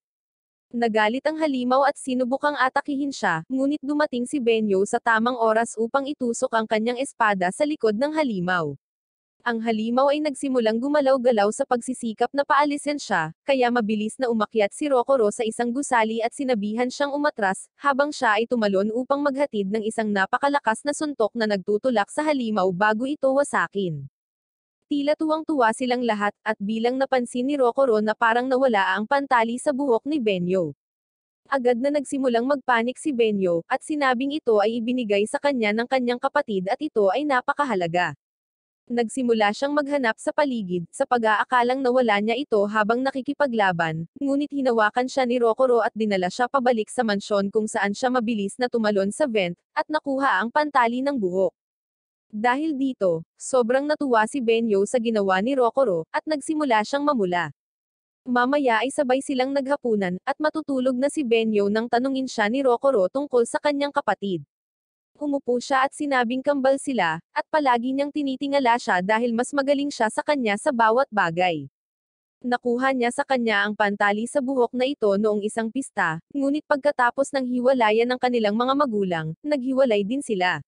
Nagalit ang halimaw at sinubukang atakihin siya, ngunit dumating si Benyo sa tamang oras upang itusok ang kanyang espada sa likod ng halimaw. Ang halimaw ay nagsimulang gumalaw-galaw sa pagsisikap na paalisin siya, kaya mabilis na umakyat si Rokoro sa isang gusali at sinabihan siyang umatras, habang siya ay tumalon upang maghatid ng isang napakalakas na suntok na nagtutulak sa halimaw bago ito wasakin. Tila tuwang-tuwa silang lahat, at bilang napansin ni Rokoro na parang nawala ang pantali sa buhok ni Benyo. Agad na nagsimulang magpanik si Benyo, at sinabing ito ay ibinigay sa kanya ng kanyang kapatid at ito ay napakahalaga. Nagsimula siyang maghanap sa paligid, sa pag-aakalang nawala niya ito habang nakikipaglaban, ngunit hinawakan siya ni Rokoro at dinala siya pabalik sa mansyon kung saan siya mabilis na tumalon sa vent, at nakuha ang pantali ng buhok. Dahil dito, sobrang natuwa si Benyo sa ginawa ni Rokoro, at nagsimula siyang mamula. Mamaya ay sabay silang naghapunan, at matutulog na si Benyo nang tanungin siya ni Rokoro tungkol sa kanyang kapatid. Humupo siya at sinabing kambal sila, at palagi niyang tinitingala siya dahil mas magaling siya sa kanya sa bawat bagay. Nakuha niya sa kanya ang pantali sa buhok na ito noong isang pista, ngunit pagkatapos ng hiwalayan ng kanilang mga magulang, naghiwalay din sila.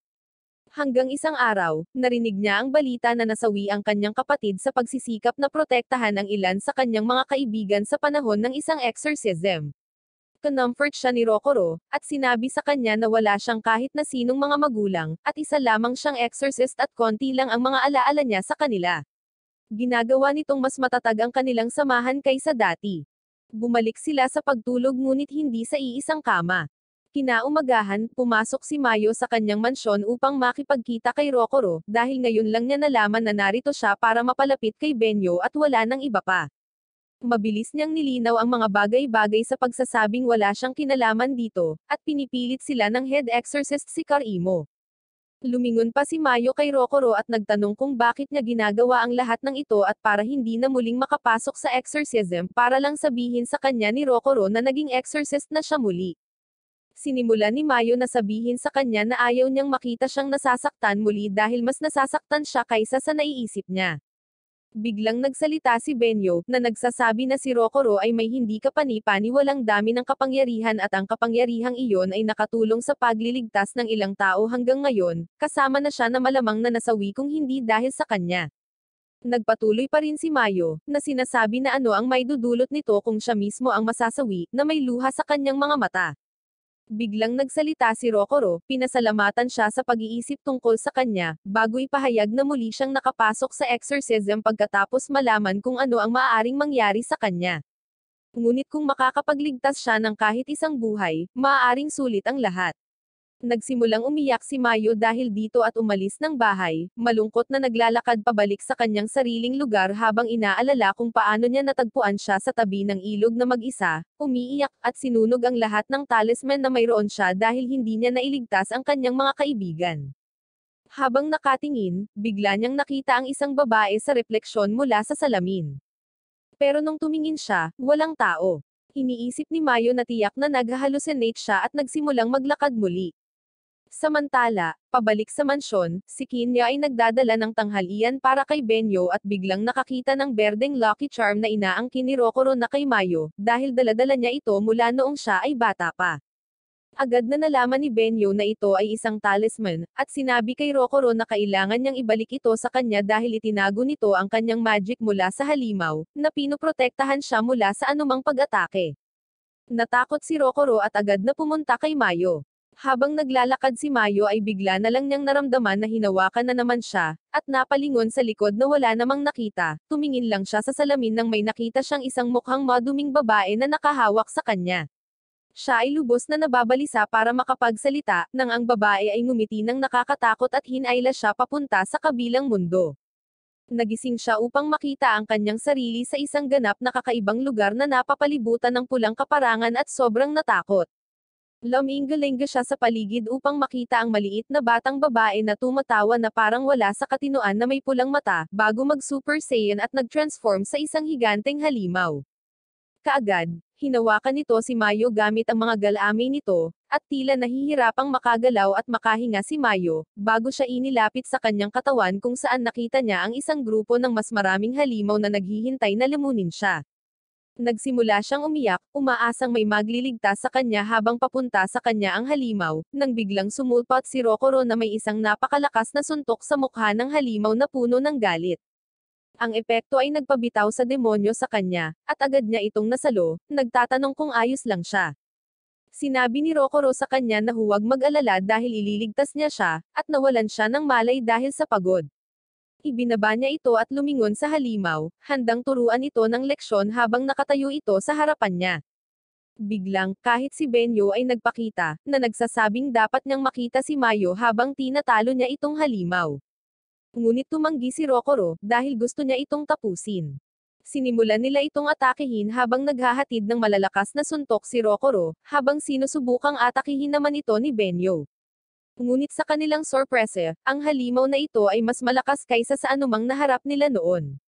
Hanggang isang araw, narinig niya ang balita na nasawi ang kanyang kapatid sa pagsisikap na protektahan ang ilan sa kanyang mga kaibigan sa panahon ng isang exorcism kinumfort siya ni Rokoro, at sinabi sa kanya na wala siyang kahit na sinong mga magulang, at isa lamang siyang exorcist at konti lang ang mga alaala niya sa kanila. Ginagawa nitong mas matatag ang kanilang samahan kaysa dati. Bumalik sila sa pagtulog ngunit hindi sa iisang kama. Kinaumagahan, pumasok si Mayo sa kanyang mansyon upang makipagkita kay Rokoro, dahil ngayon lang niya nalaman na narito siya para mapalapit kay Benyo at wala nang iba pa. Mabilis niyang nilinaw ang mga bagay-bagay sa pagsasabing wala siyang kinalaman dito, at pinipilit sila ng head exorcist si Karimo. Lumingon pa si Mayo kay Rokoro at nagtanong kung bakit niya ginagawa ang lahat ng ito at para hindi na muling makapasok sa exorcism para lang sabihin sa kanya ni Rokoro na naging exorcist na siya muli. Sinimula ni Mayo na sabihin sa kanya na ayaw niyang makita siyang nasasaktan muli dahil mas nasasaktan siya kaysa sa naiisip niya biglang nagsalita si Benyo, na nagsasabi na si Rokoro ay may hindi kapani-paniwalang dami ng kapangyarihan at ang kapangyarihang iyon ay nakatulong sa pagliligtas ng ilang tao hanggang ngayon, kasama na siya na malamang na nasawi kung hindi dahil sa kanya. Nagpatuloy pa rin si Mayo, na sinasabi na ano ang may dudulot nito kung siya mismo ang masasawi, na may luha sa kanyang mga mata. Biglang nagsalita si Rokoro, pinasalamatan siya sa pag-iisip tungkol sa kanya, bago ipahayag na muli siyang nakapasok sa exorcism pagkatapos malaman kung ano ang maaaring mangyari sa kanya. Ngunit kung makakapagligtas siya ng kahit isang buhay, maaaring sulit ang lahat. Nagsimulang umiyak si Mayo dahil dito at umalis ng bahay, malungkot na naglalakad pabalik sa kanyang sariling lugar habang inaalala kung paano niya natagpuan siya sa tabi ng ilog na mag-isa, umiiyak, at sinunog ang lahat ng talisman na mayroon siya dahil hindi niya nailigtas ang kanyang mga kaibigan. Habang nakatingin, bigla niyang nakita ang isang babae sa refleksyon mula sa salamin. Pero nung tumingin siya, walang tao. Iniisip ni Mayo na tiyak na naghahalucinate siya at nagsimulang maglakad muli. Samantala, pabalik sa mansyon, si Kinya ay nagdadala ng tanghalian para kay Benyo at biglang nakakita ng berdeng lucky charm na inaangkin ni Rokoro na kay Mayo, dahil daladala niya ito mula noong siya ay bata pa. Agad na nalaman ni Benyo na ito ay isang talisman, at sinabi kay Rokoro na kailangan niyang ibalik ito sa kanya dahil itinago nito ang kanyang magic mula sa halimaw, na pinoprotektahan siya mula sa anumang pag-atake. Natakot si Rokoro at agad na pumunta kay Mayo. Habang naglalakad si Mayo ay bigla na lang niyang naramdaman na hinawakan na naman siya, at napalingon sa likod na wala namang nakita, tumingin lang siya sa salamin nang may nakita siyang isang mukhang maduming babae na nakahawak sa kanya. Siya ay lubos na nababalisa para makapagsalita, nang ang babae ay ngumiti ng nakakatakot at hinayla siya papunta sa kabilang mundo. Nagising siya upang makita ang kanyang sarili sa isang ganap na kakaibang lugar na napapalibutan ng pulang kaparangan at sobrang natakot. Lominggalinga siya sa paligid upang makita ang maliit na batang babae na tumatawa na parang wala sa katinoan na may pulang mata, bago mag-Super Saiyan at nag-transform sa isang higanteng halimaw. Kaagad, hinawakan nito si Mayo gamit ang mga galamay nito, at tila nahihirapang makagalaw at makahinga si Mayo, bago siya inilapit sa kanyang katawan kung saan nakita niya ang isang grupo ng mas maraming halimaw na naghihintay na lamunin siya. Nagsimula siyang umiyak, umaasang may magliligtas sa kanya habang papunta sa kanya ang halimaw, nang biglang sumulpot si Rokoro na may isang napakalakas na suntok sa mukha ng halimaw na puno ng galit. Ang epekto ay nagpabitaw sa demonyo sa kanya, at agad niya itong nasalo, nagtatanong kung ayos lang siya. Sinabi ni Rokoro sa kanya na huwag mag-alala dahil ililigtas niya siya, at nawalan siya ng malay dahil sa pagod. Ibinaba niya ito at lumingon sa halimaw, handang turuan ito ng leksyon habang nakatayo ito sa harapan niya. Biglang, kahit si Benyo ay nagpakita, na nagsasabing dapat niyang makita si Mayo habang tinatalo niya itong halimaw. Ngunit tumanggi si Rokoro, dahil gusto niya itong tapusin. Sinimulan nila itong atakihin habang naghahatid ng malalakas na suntok si Rokoro, habang sinusubukang atakihin naman ito ni Benyo. Ngunit sa kanilang sorpresa, ang halimaw na ito ay mas malakas kaysa sa anumang naharap nila noon.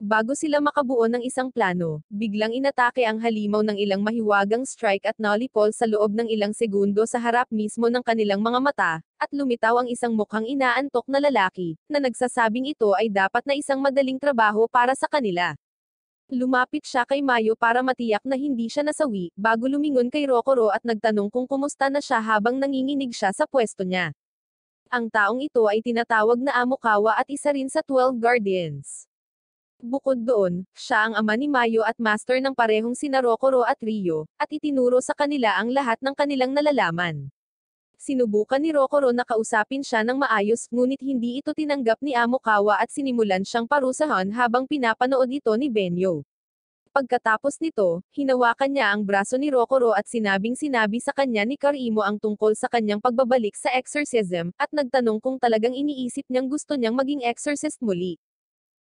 Bago sila makabuo ng isang plano, biglang inatake ang halimaw ng ilang mahiwagang strike at nolipol sa loob ng ilang segundo sa harap mismo ng kanilang mga mata, at lumitaw ang isang mukhang inaantok na lalaki, na nagsasabing ito ay dapat na isang madaling trabaho para sa kanila. Lumapit siya kay Mayo para matiyak na hindi siya nasawi, bago lumingon kay Rokoro at nagtanong kung kumusta na siya habang nanginginig siya sa pwesto niya. Ang taong ito ay tinatawag na Amokawa at isa rin sa 12 Guardians. Bukod doon, siya ang ama ni Mayo at master ng parehong sina Rokoro at Rio, at itinuro sa kanila ang lahat ng kanilang nalalaman. Sinubukan ni Rokoro na kausapin siya ng maayos, ngunit hindi ito tinanggap ni Amokawa at sinimulan siyang parusahan habang pinapanood ito ni Benyo. Pagkatapos nito, hinawakan niya ang braso ni Rokoro at sinabing sinabi sa kanya ni Karimo ang tungkol sa kanyang pagbabalik sa exorcism, at nagtanong kung talagang iniisip niyang gusto niyang maging exorcist muli.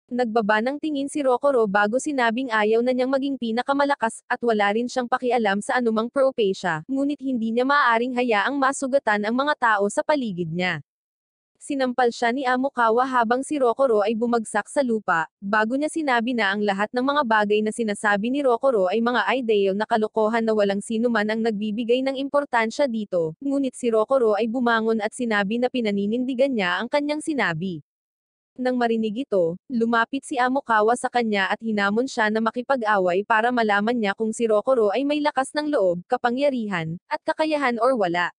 Nagbaba ng tingin si Rokoro bago sinabing ayaw na niyang maging pinakamalakas, at wala rin siyang pakialam sa anumang propecia, ngunit hindi niya maaaring hayaang masugatan ang mga tao sa paligid niya. Sinampal siya ni Amokawa habang si Rokoro ay bumagsak sa lupa, bago niya sinabi na ang lahat ng mga bagay na sinasabi ni Rokoro ay mga ideyo na kalokohan na walang sino man ang nagbibigay ng importansya dito, ngunit si Rokoro ay bumangon at sinabi na pinaninindigan niya ang kanyang sinabi. Nang marinig ito, lumapit si Amokawa sa kanya at hinamon siya na makipag-away para malaman niya kung si Rokoro ay may lakas ng loob, kapangyarihan, at kakayahan or wala.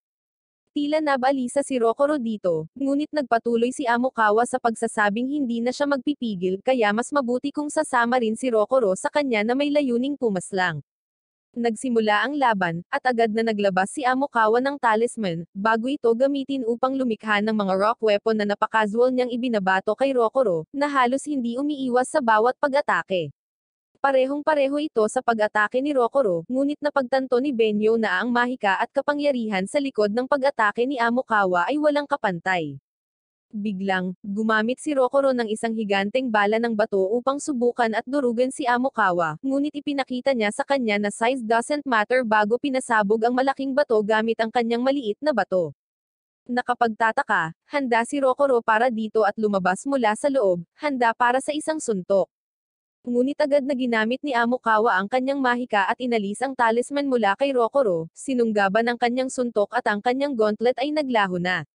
Tila nabalisa si Rokoro dito, ngunit nagpatuloy si Amokawa sa pagsasabing hindi na siya magpipigil kaya mas mabuti kung sasama rin si Rokoro sa kanya na may layuning pumaslang. Nagsimula ang laban, at agad na naglabas si Amokawa ng talisman, bago ito gamitin upang lumikha ng mga rock weapon na napakasual niyang ibinabato kay Rokoro, na halos hindi umiiwas sa bawat pag-atake. Parehong-pareho ito sa pag-atake ni Rokoro, ngunit na pagtanto ni Benyo na ang mahika at kapangyarihan sa likod ng pag-atake ni Amokawa ay walang kapantay. Biglang, gumamit si Rokoro ng isang higanteng bala ng bato upang subukan at durugan si Amokawa, ngunit ipinakita niya sa kanya na size doesn't matter bago pinasabog ang malaking bato gamit ang kanyang maliit na bato. Nakapagtataka, handa si Rokoro para dito at lumabas mula sa loob, handa para sa isang suntok. Ngunit agad na ginamit ni Amokawa ang kanyang mahika at inalis ang talisman mula kay Rokoro, sinunggaban ang kanyang suntok at ang kanyang gauntlet ay naglaho na.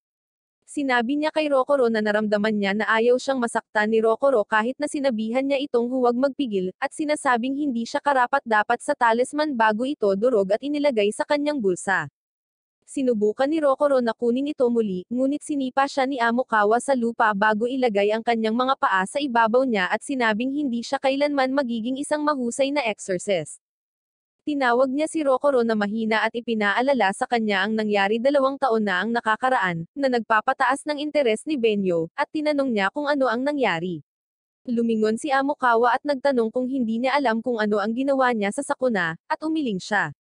Sinabi niya kay Rokoro na naramdaman niya na ayaw siyang masaktan ni Rokoro kahit na sinabihan niya itong huwag magpigil, at sinasabing hindi siya karapat-dapat sa talisman bago ito durog at inilagay sa kanyang bulsa. Sinubukan ni Rokoro na kunin ito muli, ngunit sinipa siya ni Amokawa sa lupa bago ilagay ang kanyang mga paa sa ibabaw niya at sinabing hindi siya kailanman magiging isang mahusay na exorcist. Tinawag niya si Rokoro na mahina at ipinaalala sa kanya ang nangyari dalawang taon na ang nakakaraan, na nagpapataas ng interes ni Benyo, at tinanong niya kung ano ang nangyari. Lumingon si Amokawa at nagtanong kung hindi niya alam kung ano ang ginawa niya sa sakuna, at umiling siya.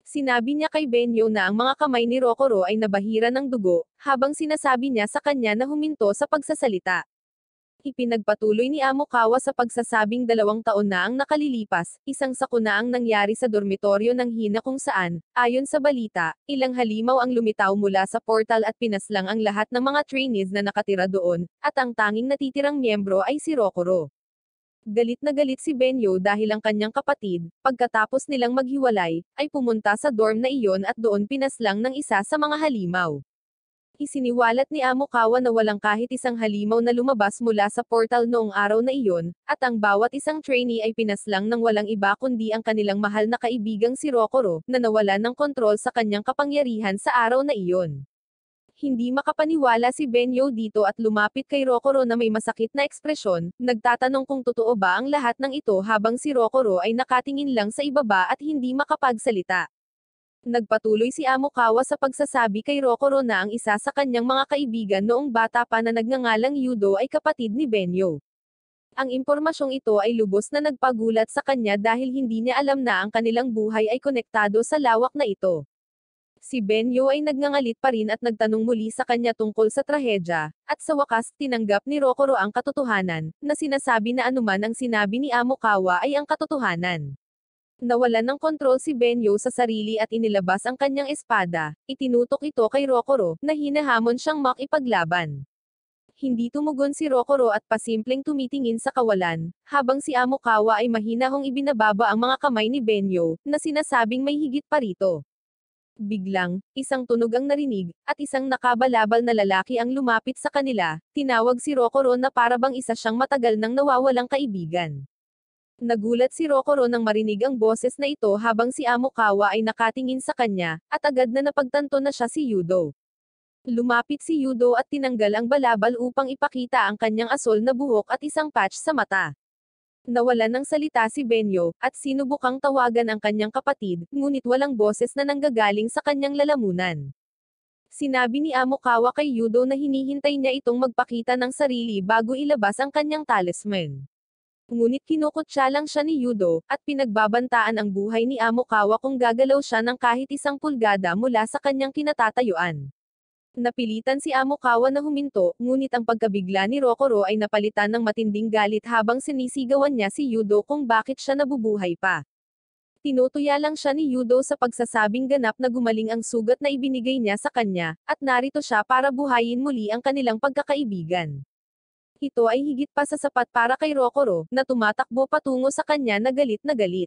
Sinabi niya kay Benyo na ang mga kamay ni Rokoro ay nabahira ng dugo, habang sinasabi niya sa kanya na huminto sa pagsasalita. Ipinagpatuloy ni Amokawa sa pagsasabing dalawang taon na ang nakalilipas, isang sakuna ang nangyari sa dormitoryo ng Hina kung saan, ayon sa balita, ilang halimaw ang lumitaw mula sa portal at pinaslang ang lahat ng mga trainees na nakatira doon, at ang tanging natitirang miyembro ay si Rokoro. Galit na galit si Benyo dahil ang kanyang kapatid, pagkatapos nilang maghiwalay, ay pumunta sa dorm na iyon at doon pinaslang ng isa sa mga halimaw. Isiniwalat ni Amokawa na walang kahit isang halimaw na lumabas mula sa portal noong araw na iyon, at ang bawat isang trainee ay pinaslang ng walang iba kundi ang kanilang mahal na kaibigang si Rokoro, na nawala ng kontrol sa kanyang kapangyarihan sa araw na iyon. Hindi makapaniwala si Benyo dito at lumapit kay Rokoro na may masakit na ekspresyon, nagtatanong kung totoo ba ang lahat ng ito habang si Rokoro ay nakatingin lang sa ibaba at hindi makapagsalita. Nagpatuloy si Amokawa sa pagsasabi kay Rokoro na ang isa sa kanyang mga kaibigan noong bata pa na nagngangalang Yudo ay kapatid ni Benyo. Ang impormasyong ito ay lubos na nagpagulat sa kanya dahil hindi niya alam na ang kanilang buhay ay konektado sa lawak na ito. Si Benyo ay nagngangalit pa rin at nagtanong muli sa kanya tungkol sa trahedya, at sa wakas tinanggap ni Rokoro ang katotohanan, na sinasabi na anuman ang sinabi ni Amokawa ay ang katotohanan. Nawala ng kontrol si Benyo sa sarili at inilabas ang kanyang espada, itinutok ito kay Rokoro, na hinahamon siyang makipaglaban. Hindi tumugon si Rokoro at pasimpleng tumitingin sa kawalan, habang si Amokawa ay mahinahong ibinababa ang mga kamay ni Benyo, na sinasabing may higit pa rito. Biglang, isang tunog ang narinig, at isang nakabalabal na lalaki ang lumapit sa kanila, tinawag si Rokoro na parabang isa siyang matagal nang nawawalang kaibigan. Nagulat si Rokoro nang marinig ang boses na ito habang si Amokawa ay nakatingin sa kanya, at agad na napagtanto na siya si Yudo. Lumapit si Yudo at tinanggal ang balabal upang ipakita ang kanyang asol na buhok at isang patch sa mata. Nawala ng salita si Benyo, at sinubukang tawagan ang kanyang kapatid, ngunit walang boses na nanggagaling sa kanyang lalamunan. Sinabi ni Amokawa kay Yudo na hinihintay niya itong magpakita ng sarili bago ilabas ang kanyang talisman. Ngunit kinukutsa lang siya ni Yudo, at pinagbabantaan ang buhay ni Amokawa kung gagalaw siya ng kahit isang pulgada mula sa kanyang kinatatayuan. Napilitan si Amokawa na huminto, ngunit ang pagkabigla ni Rokoro ay napalitan ng matinding galit habang sinisigawan niya si Yudo kung bakit siya nabubuhay pa. Tinutuya lang siya ni Yudo sa pagsasabing ganap na gumaling ang sugat na ibinigay niya sa kanya, at narito siya para buhayin muli ang kanilang pagkakaibigan. Ito ay higit pa sa sapat para kay Rokoro, na tumatakbo patungo sa kanya na galit na galit.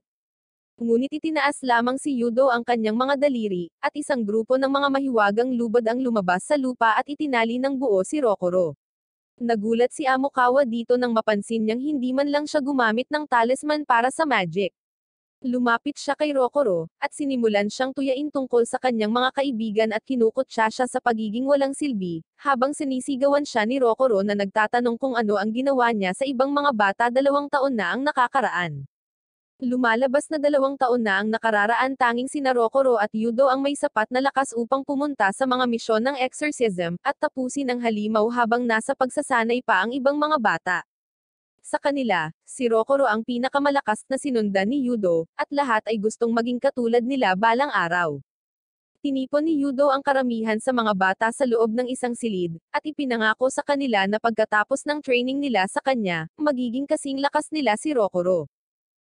Ngunit itinaas lamang si Yudo ang kanyang mga daliri, at isang grupo ng mga mahiwagang lubad ang lumabas sa lupa at itinali ng buo si Rokoro. Nagulat si Amokawa dito nang mapansin niyang hindi man lang siya gumamit ng talisman para sa magic. Lumapit siya kay Rokoro, at sinimulan siyang tuyain tungkol sa kanyang mga kaibigan at kinukot siya siya sa pagiging walang silbi, habang sinisigawan siya ni Rokoro na nagtatanong kung ano ang ginawa niya sa ibang mga bata dalawang taon na ang nakakaraan. Lumalabas na dalawang taon na ang nakararaan tanging sina Rokoro at Yudo ang may sapat na lakas upang pumunta sa mga misyon ng exorcism, at tapusin ang halimaw habang nasa pagsasanay pa ang ibang mga bata. Sa kanila, si Rokoro ang pinakamalakas na sinundan ni Yudo, at lahat ay gustong maging katulad nila balang araw. Tinipon ni Yudo ang karamihan sa mga bata sa loob ng isang silid, at ipinangako sa kanila na pagkatapos ng training nila sa kanya, magiging kasing lakas nila si Rokoro.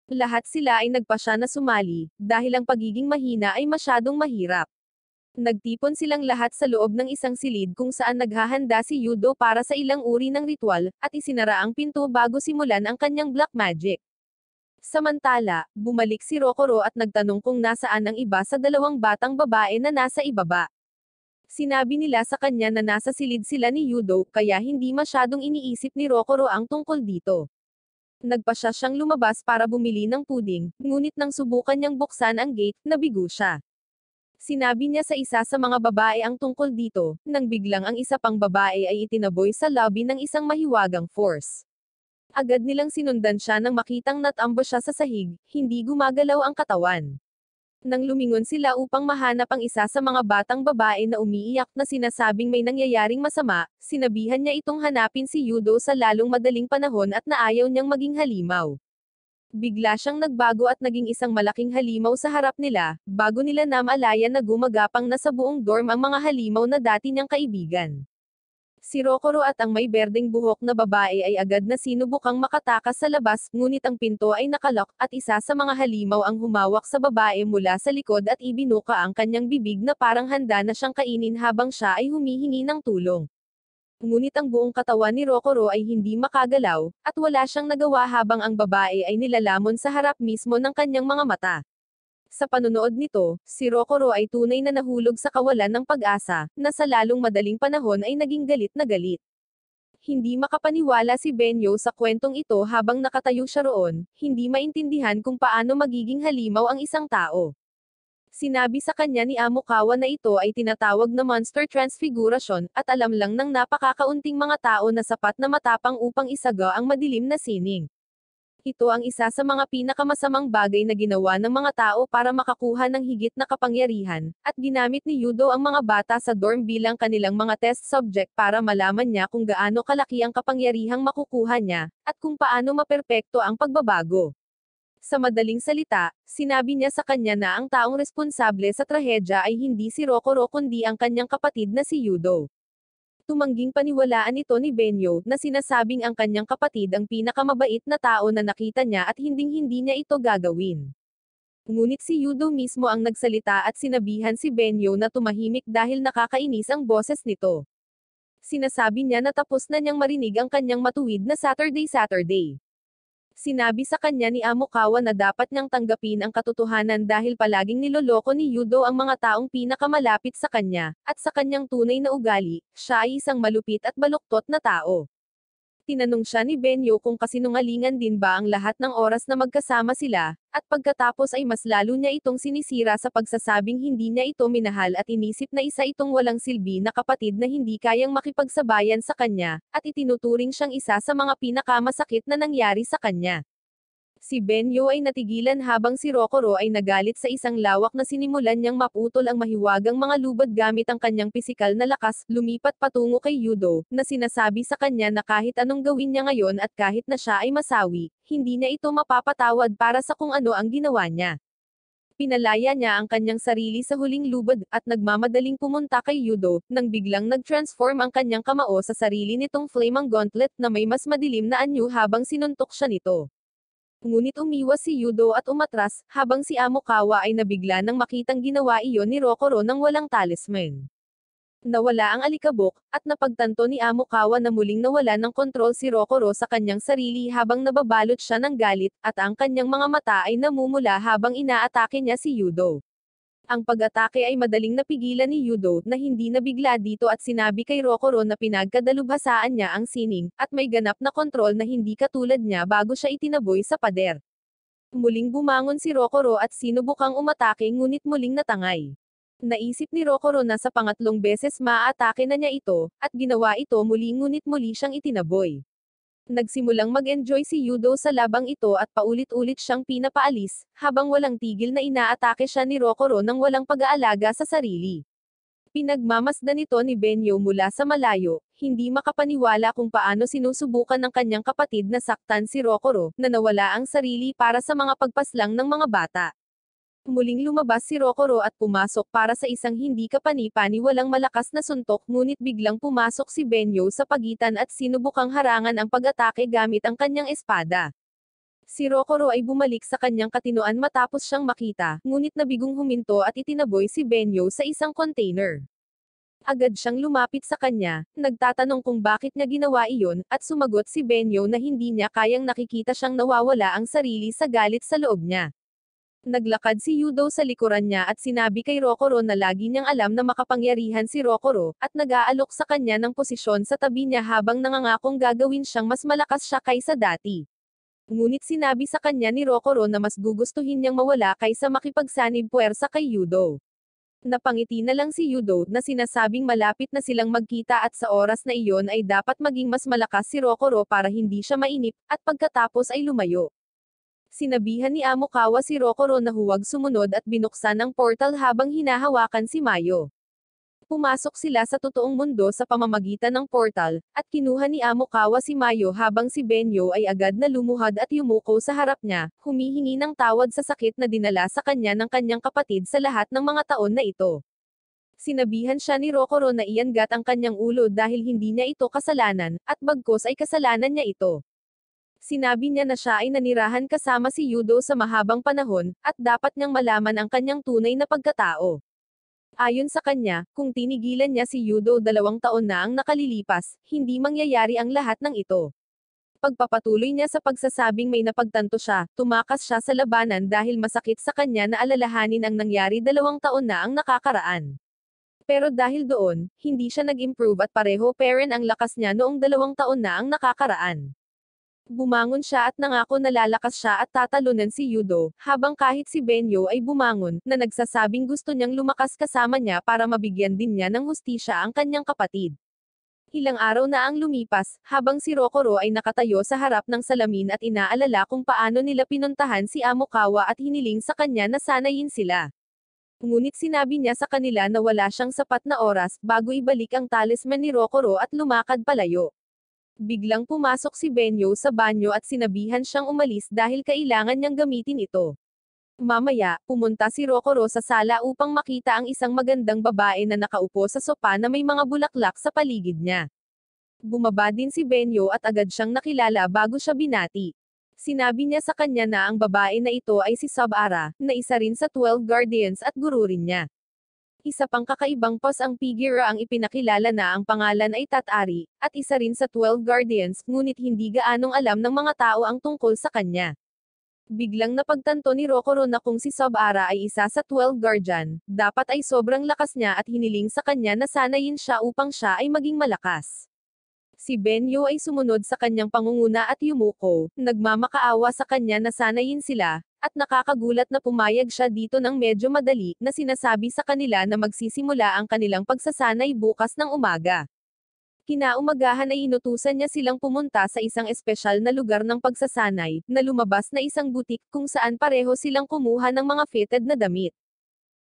Lahat sila ay nagpasya na sumali, dahil ang pagiging mahina ay masyadong mahirap. Nagtipon silang lahat sa loob ng isang silid kung saan naghahanda si Yudo para sa ilang uri ng ritual, at isinara ang pinto bago simulan ang kanyang black magic. Samantala, bumalik si Rokoro at nagtanong kung nasaan ang iba sa dalawang batang babae na nasa ibaba. Sinabi nila sa kanya na nasa silid sila ni Yudo, kaya hindi masyadong iniisip ni Rokoro ang tungkol dito. Nagpa siya siyang lumabas para bumili ng puding, ngunit nang subukan niyang buksan ang gate, nabigo siya. Sinabi niya sa isa sa mga babae ang tungkol dito, nang biglang ang isa pang babae ay itinaboy sa lobby ng isang mahiwagang force. Agad nilang sinundan siya nang makitang natambo siya sa sahig, hindi gumagalaw ang katawan. Nang lumingon sila upang mahanap ang isa sa mga batang babae na umiiyak na sinasabing may nangyayaring masama, sinabihan niya itong hanapin si Yudo sa lalong madaling panahon at naayaw niyang maging halimaw. Bigla siyang nagbago at naging isang malaking halimaw sa harap nila, bago nila namalayan na gumagapang na sa buong dorm ang mga halimaw na dati niyang kaibigan. Si Rokoro at ang may berdeng buhok na babae ay agad na sinubukang makatakas sa labas, ngunit ang pinto ay nakalock, at isa sa mga halimaw ang humawak sa babae mula sa likod at ibinuka ang kanyang bibig na parang handa na siyang kainin habang siya ay humihingi ng tulong ngunit ang buong katawan ni Rokoro ay hindi makagalaw, at wala siyang nagawa habang ang babae ay nilalamon sa harap mismo ng kanyang mga mata. Sa panunood nito, si Rokoro ay tunay na nahulog sa kawalan ng pag-asa, na sa lalong madaling panahon ay naging galit na galit. Hindi makapaniwala si Benyo sa kwentong ito habang nakatayo siya roon, hindi maintindihan kung paano magiging halimaw ang isang tao. Sinabi sa kanya ni Amokawa na ito ay tinatawag na monster transfiguration, at alam lang ng napakakaunting mga tao na sapat na matapang upang isaga ang madilim na sining. Ito ang isa sa mga pinakamasamang bagay na ginawa ng mga tao para makakuha ng higit na kapangyarihan, at ginamit ni Yudo ang mga bata sa dorm bilang kanilang mga test subject para malaman niya kung gaano kalaki ang kapangyarihang makukuha niya, at kung paano maperpekto ang pagbabago. Sa madaling salita, sinabi niya sa kanya na ang taong responsable sa trahedya ay hindi si Rokoro kundi ang kanyang kapatid na si Yudo. Tumangging paniwalaan ito ni Benyo na sinasabing ang kanyang kapatid ang pinakamabait na tao na nakita niya at hinding-hindi niya ito gagawin. Ngunit si Yudo mismo ang nagsalita at sinabihan si Benyo na tumahimik dahil nakakainis ang boses nito. Sinasabi niya na tapos na niyang marinig ang kanyang matuwid na Saturday-Saturday. Sinabi sa kanya ni Amokawa na dapat niyang tanggapin ang katotohanan dahil palaging niloloko ni Yudo ang mga taong pinakamalapit sa kanya, at sa kanyang tunay na ugali, siya ay isang malupit at baluktot na tao tinanong siya ni Benyo kung kasinungalingan din ba ang lahat ng oras na magkasama sila, at pagkatapos ay mas lalo niya itong sinisira sa pagsasabing hindi niya ito minahal at inisip na isa itong walang silbi na kapatid na hindi kayang makipagsabayan sa kanya, at itinuturing siyang isa sa mga pinakamasakit na nangyari sa kanya. Si Benyo ay natigilan habang si Rokoro ay nagalit sa isang lawak na sinimulan niyang maputol ang mahiwagang mga lubad gamit ang kanyang pisikal na lakas, lumipat patungo kay Yudo, na sinasabi sa kanya na kahit anong gawin niya ngayon at kahit na siya ay masawi, hindi niya ito mapapatawad para sa kung ano ang ginawa niya. Pinalaya niya ang kanyang sarili sa huling lubad, at nagmamadaling pumunta kay Yudo, nang biglang nag-transform ang kanyang kamao sa sarili nitong flamang gauntlet na may mas madilim na anyo habang sinuntok siya nito. Ngunit umiwas si Yudo at umatras, habang si Amokawa ay nabigla nang makitang ginawa iyon ni Rokoro ng walang talisman. Nawala ang alikabok, at napagtanto ni Amokawa na muling nawala ng kontrol si Rokoro sa kanyang sarili habang nababalot siya ng galit, at ang kanyang mga mata ay namumula habang inaatake niya si Yudo. Ang pag-atake ay madaling napigilan ni Yudo, na hindi nabigla dito at sinabi kay Rokoro na pinagkadalubhasaan niya ang sining, at may ganap na kontrol na hindi katulad niya bago siya itinaboy sa pader. Muling bumangon si Rokoro at sinubukang umatake ngunit muling natangay. Naisip ni Rokoro na sa pangatlong beses maaatake na niya ito, at ginawa ito muli ngunit muli siyang itinaboy. Nagsimulang mag-enjoy si Yudo sa labang ito at paulit-ulit siyang pinapaalis, habang walang tigil na inaatake siya ni Rokoro ng walang pag-aalaga sa sarili. Pinagmamasdan nito ni Benyo mula sa malayo, hindi makapaniwala kung paano sinusubukan ng kanyang kapatid na saktan si Rokoro, na nawala ang sarili para sa mga pagpaslang ng mga bata. Muling lumabas si Rokoro at pumasok para sa isang hindi kapani-paniwalang malakas na suntok ngunit biglang pumasok si Benyo sa pagitan at sinubukang harangan ang pag-atake gamit ang kanyang espada. Si Rokoro ay bumalik sa kanyang katinoan matapos siyang makita, ngunit nabigong huminto at itinaboy si Benyo sa isang container. Agad siyang lumapit sa kanya, nagtatanong kung bakit niya ginawa iyon, at sumagot si Benyo na hindi niya kayang nakikita siyang nawawala ang sarili sa galit sa loob niya. Naglakad si Yudo sa likuran niya at sinabi kay Rokoro na lagi niyang alam na makapangyarihan si Rokoro, at nag-aalok sa kanya ng posisyon sa tabi niya habang nangangakong gagawin siyang mas malakas siya kaysa dati. Ngunit sinabi sa kanya ni Rokoro na mas gugustuhin niyang mawala kaysa makipagsanib puwersa kay Yudo. Napangiti na lang si Yudo na sinasabing malapit na silang magkita at sa oras na iyon ay dapat maging mas malakas si Rokoro para hindi siya mainip, at pagkatapos ay lumayo. Sinabihan ni Amokawa si Rokoro na huwag sumunod at binuksan ang portal habang hinahawakan si Mayo. Pumasok sila sa totoong mundo sa pamamagitan ng portal, at kinuha ni Amokawa si Mayo habang si Benyo ay agad na lumuhad at yumuko sa harap niya, humihingi ng tawad sa sakit na dinala sa kanya ng kanyang kapatid sa lahat ng mga taon na ito. Sinabihan siya ni Rokoro na iangat ang kanyang ulo dahil hindi niya ito kasalanan, at bagkos ay kasalanan niya ito. Sinabi niya na siya ay nanirahan kasama si Yudo sa mahabang panahon, at dapat niyang malaman ang kanyang tunay na pagkatao. Ayon sa kanya, kung tinigilan niya si Yudo dalawang taon na ang nakalilipas, hindi mangyayari ang lahat ng ito. Pagpapatuloy niya sa pagsasabing may napagtanto siya, tumakas siya sa labanan dahil masakit sa kanya na alalahanin ang nangyari dalawang taon na ang nakakaraan. Pero dahil doon, hindi siya nag-improve at pareho pa rin ang lakas niya noong dalawang taon na ang nakakaraan. Bumangon siya at nangako na lalakas siya at tatalunan si Yudo, habang kahit si Benyo ay bumangon, na nagsasabing gusto niyang lumakas kasama niya para mabigyan din niya ng hustisya ang kanyang kapatid. Ilang araw na ang lumipas, habang si Rokoro ay nakatayo sa harap ng salamin at inaalala kung paano nila pinuntahan si Amokawa at hiniling sa kanya na sanayin sila. Ngunit sinabi niya sa kanila na wala siyang sapat na oras bago ibalik ang talisman ni Rokoro at lumakad palayo. Biglang pumasok si Benyo sa banyo at sinabihan siyang umalis dahil kailangan niyang gamitin ito. Mamaya, pumunta si Rokoro sa sala upang makita ang isang magandang babae na nakaupo sa sopa na may mga bulaklak sa paligid niya. Bumaba din si Benyo at agad siyang nakilala bago siya binati. Sinabi niya sa kanya na ang babae na ito ay si Sabara, na isa rin sa 12 Guardians at guru rin niya. Isa pang kakaibang pos ang figura ang ipinakilala na ang pangalan ay Tatari, at isa rin sa 12 Guardians, ngunit hindi gaanong alam ng mga tao ang tungkol sa kanya. Biglang napagtanto ni Rokoro na kung si Sabara ay isa sa 12 Guardian, dapat ay sobrang lakas niya at hiniling sa kanya na sanayin siya upang siya ay maging malakas. Si Benyo ay sumunod sa kanyang pangunguna at yumuko, nagmamakaawa sa kanya na sanayin sila, at nakakagulat na pumayag siya dito ng medyo madali, na sinasabi sa kanila na magsisimula ang kanilang pagsasanay bukas ng umaga. Kinaumagahan ay inutusan niya silang pumunta sa isang espesyal na lugar ng pagsasanay, na lumabas na isang butik kung saan pareho silang kumuha ng mga fitted na damit.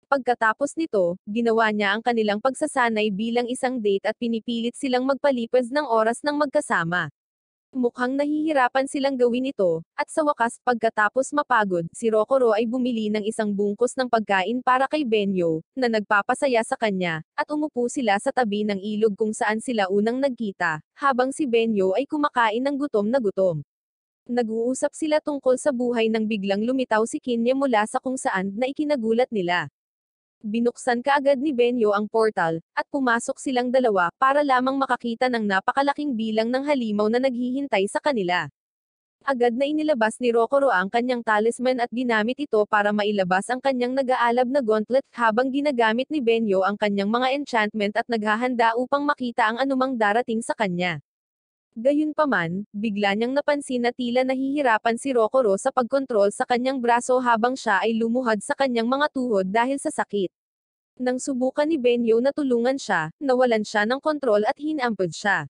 Pagkatapos nito, ginawa niya ang kanilang pagsasanay bilang isang date at pinipilit silang magpalipas ng oras ng magkasama. Mukhang nahihirapan silang gawin ito, at sa wakas pagkatapos mapagod, si Rokoro ay bumili ng isang bungkos ng pagkain para kay Benyo, na nagpapasaya sa kanya, at umupo sila sa tabi ng ilog kung saan sila unang nagkita, habang si Benyo ay kumakain ng gutom na gutom. Nag-uusap sila tungkol sa buhay nang biglang lumitaw si Kinya mula sa kung saan na ikinagulat nila. Binuksan kaagad ni Benyo ang portal, at pumasok silang dalawa para lamang makakita ng napakalaking bilang ng halimaw na naghihintay sa kanila. Agad na inilabas ni Rokoro ang kanyang talisman at ginamit ito para mailabas ang kanyang nag-aalab na gauntlet habang ginagamit ni Benyo ang kanyang mga enchantment at naghahanda upang makita ang anumang darating sa kanya. Gayunpaman, bigla niyang napansin na tila nahihirapan si Rokoro sa pagkontrol sa kanyang braso habang siya ay lumuhad sa kanyang mga tuhod dahil sa sakit. Nang subukan ni Benyo na tulungan siya, nawalan siya ng kontrol at hinampod siya.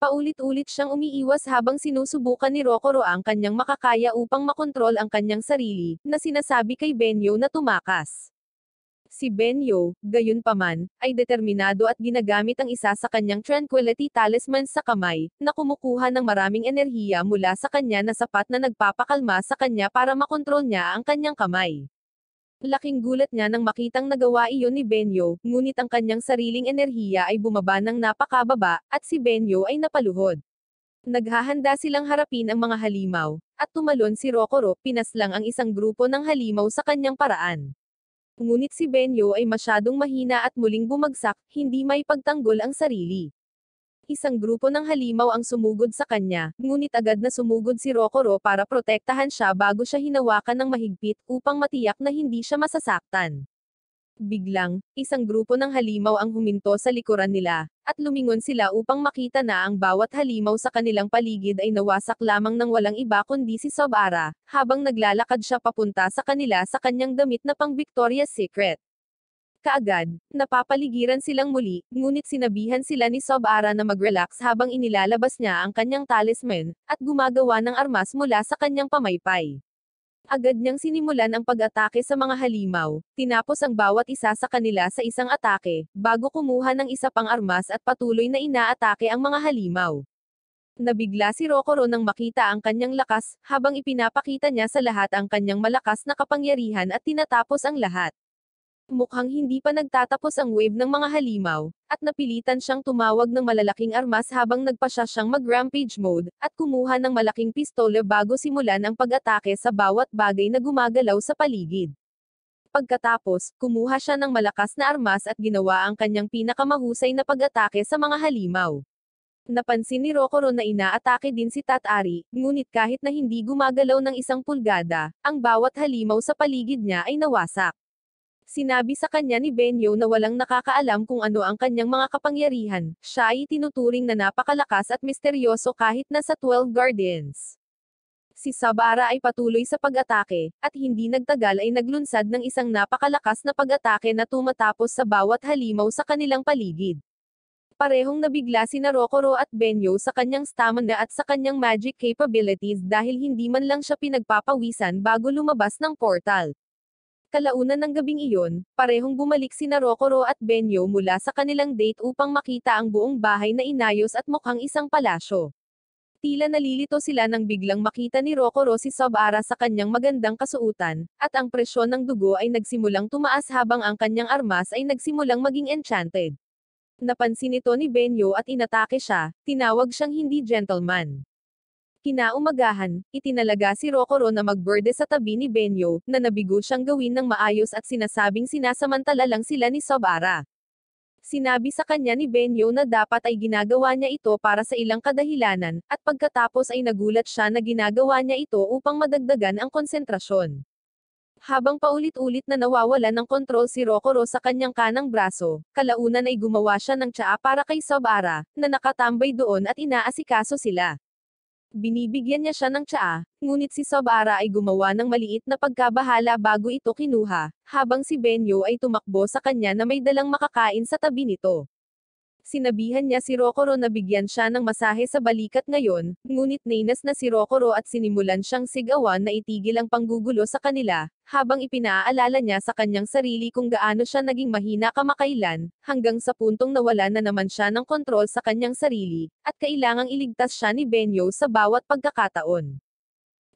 Paulit-ulit siyang umiiwas habang sinusubukan ni Rokoro ang kanyang makakaya upang makontrol ang kanyang sarili, na sinasabi kay Benyo na tumakas. Si Benyo, gayunpaman, ay determinado at ginagamit ang isa sa kanyang tranquility talisman sa kamay, na kumukuha ng maraming enerhiya mula sa kanya na sapat na nagpapakalma sa kanya para makontrol niya ang kanyang kamay. Laking gulat niya nang makitang nagawa iyon ni Benyo, ngunit ang kanyang sariling enerhiya ay bumaba ng napakababa, at si Benyo ay napaluhod. Naghahanda silang harapin ang mga halimaw, at tumalon si Rokoro, pinaslang ang isang grupo ng halimaw sa kanyang paraan. Ngunit si Benyo ay masyadong mahina at muling bumagsak, hindi may pagtanggol ang sarili. Isang grupo ng halimaw ang sumugod sa kanya, ngunit agad na sumugod si Rokoro para protektahan siya bago siya hinawakan ng mahigpit upang matiyak na hindi siya masasaktan. Biglang, isang grupo ng halimaw ang huminto sa likuran nila, at lumingon sila upang makita na ang bawat halimaw sa kanilang paligid ay nawasak lamang ng walang iba kundi si Sobara, habang naglalakad siya papunta sa kanila sa kanyang damit na pang Victoria's Secret. Kaagad, napapaligiran silang muli, ngunit sinabihan sila ni Sobara na mag-relax habang inilalabas niya ang kanyang talisman, at gumagawa ng armas mula sa kanyang pamaypay. Agad niyang sinimulan ang pag-atake sa mga halimaw, tinapos ang bawat isa sa kanila sa isang atake, bago kumuha ng isa pang armas at patuloy na inaatake ang mga halimaw. Nabigla si Rokoro nang makita ang kanyang lakas, habang ipinapakita niya sa lahat ang kanyang malakas na kapangyarihan at tinatapos ang lahat. Mukhang hindi pa nagtatapos ang wave ng mga halimaw, at napilitan siyang tumawag ng malalaking armas habang nagpa siya siyang mag-rampage mode, at kumuha ng malaking pistola bago simulan ang pag-atake sa bawat bagay na gumagalaw sa paligid. Pagkatapos, kumuha siya ng malakas na armas at ginawa ang kanyang pinakamahusay na pag-atake sa mga halimaw. Napansin ni Rokoro na inaatake din si Tatari, ngunit kahit na hindi gumagalaw ng isang pulgada, ang bawat halimaw sa paligid niya ay nawasak. Sinabi sa kanya ni Benyo na walang nakakaalam kung ano ang kanyang mga kapangyarihan, siya ay tinuturing na napakalakas at misteryoso kahit na sa 12 Gardens. Si Sabara ay patuloy sa pag-atake, at hindi nagtagal ay naglunsad ng isang napakalakas na pag-atake na tumatapos sa bawat halimaw sa kanilang paligid. Parehong nabigla si Narokoro at Benyo sa kanyang stamina at sa kanyang magic capabilities dahil hindi man lang siya pinagpapawisan bago lumabas ng portal. Kalaunan ng gabing iyon, parehong bumalik sina Rokoro at Benyo mula sa kanilang date upang makita ang buong bahay na inayos at mukhang isang palasyo. Tila nalilito sila nang biglang makita ni Rokoro si Sobara sa kanyang magandang kasuutan, at ang presyon ng dugo ay nagsimulang tumaas habang ang kanyang armas ay nagsimulang maging enchanted. Napansin ito ni Benyo at inatake siya, tinawag siyang hindi gentleman. Kinaumagahan, itinalaga si Rokoro na magberde sa tabi ni Benyo, na nabigo siyang gawin ng maayos at sinasabing sinasamantala lang sila ni Sobara. Sinabi sa kanya ni Benyo na dapat ay ginagawa niya ito para sa ilang kadahilanan, at pagkatapos ay nagulat siya na ginagawa niya ito upang madagdagan ang konsentrasyon. Habang paulit-ulit na nawawala ng kontrol si Rokoro sa kanyang kanang braso, kalaunan ay gumawa siya ng tsaa para kay Sobara, na nakatambay doon at inaasikaso sila. Binibigyan niya siya ng tsaa, ngunit si Sobara ay gumawa ng maliit na pagkabahala bago ito kinuha, habang si Benyo ay tumakbo sa kanya na may dalang makakain sa tabi nito. Sinabihan niya si Rokoro na bigyan siya ng masahe sa balikat ngayon, ngunit nainas na si Rokoro at sinimulan siyang sigawan na itigil ang panggugulo sa kanila, habang ipinaaalala niya sa kanyang sarili kung gaano siya naging mahina kamakailan, hanggang sa puntong nawala na naman siya ng kontrol sa kanyang sarili, at kailangang iligtas siya ni Benyo sa bawat pagkakataon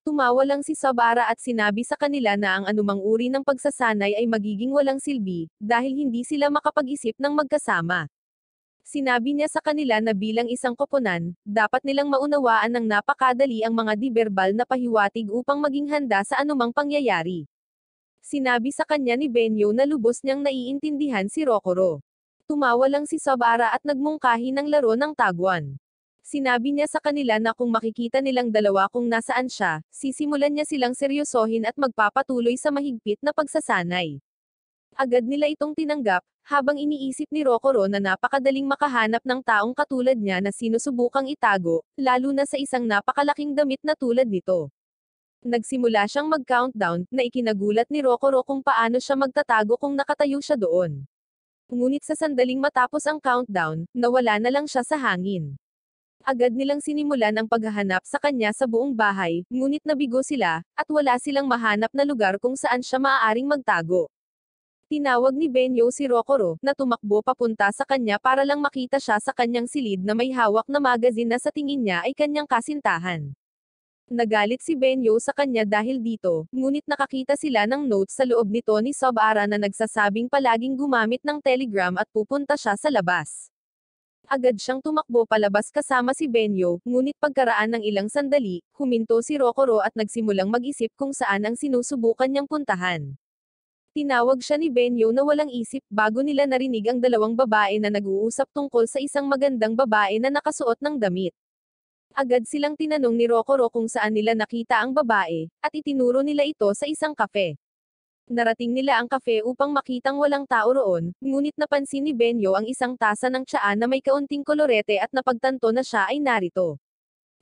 tumawa lang si Sabara at sinabi sa kanila na ang anumang uri ng pagsasanay ay magiging walang silbi, dahil hindi sila makapag-isip ng magkasama. Sinabi niya sa kanila na bilang isang koponan, dapat nilang maunawaan ng napakadali ang mga diberbal na pahiwatig upang maging handa sa anumang pangyayari. Sinabi sa kanya ni Benyo na lubos niyang naiintindihan si Rokoro. Tumawa lang si Sabara at nagmungkahi ng laro ng taguan. Sinabi niya sa kanila na kung makikita nilang dalawa kung nasaan siya, sisimulan niya silang seryosohin at magpapatuloy sa mahigpit na pagsasanay. Agad nila itong tinanggap, habang iniisip ni Rokoro na napakadaling makahanap ng taong katulad niya na sinusubukang itago, lalo na sa isang napakalaking damit na tulad nito. Nagsimula siyang mag-countdown, na ikinagulat ni Rokoro kung paano siya magtatago kung nakatayo siya doon. Ngunit sa sandaling matapos ang countdown, nawala na lang siya sa hangin. Agad nilang sinimulan ang paghahanap sa kanya sa buong bahay, ngunit nabigo sila, at wala silang mahanap na lugar kung saan siya maaaring magtago. Tinawag ni Benyo si Rokoro, na tumakbo papunta sa kanya para lang makita siya sa kanyang silid na may hawak na magazine na sa tingin niya ay kanyang kasintahan. Nagalit si Benyo sa kanya dahil dito, ngunit nakakita sila ng notes sa loob nito ni Sobara na nagsasabing palaging gumamit ng telegram at pupunta siya sa labas. Agad siyang tumakbo palabas kasama si Benyo, ngunit pagkaraan ng ilang sandali, huminto si Rokoro at nagsimulang mag-isip kung saan ang sinusubukan niyang puntahan. Tinawag siya ni Benyo na walang isip bago nila narinig ang dalawang babae na nag-uusap tungkol sa isang magandang babae na nakasuot ng damit. Agad silang tinanong ni Rokoro kung saan nila nakita ang babae, at itinuro nila ito sa isang kafe. Narating nila ang kafe upang makitang walang tao roon, ngunit napansin ni Benyo ang isang tasa ng tsaa na may kaunting kolorete at napagtanto na siya ay narito.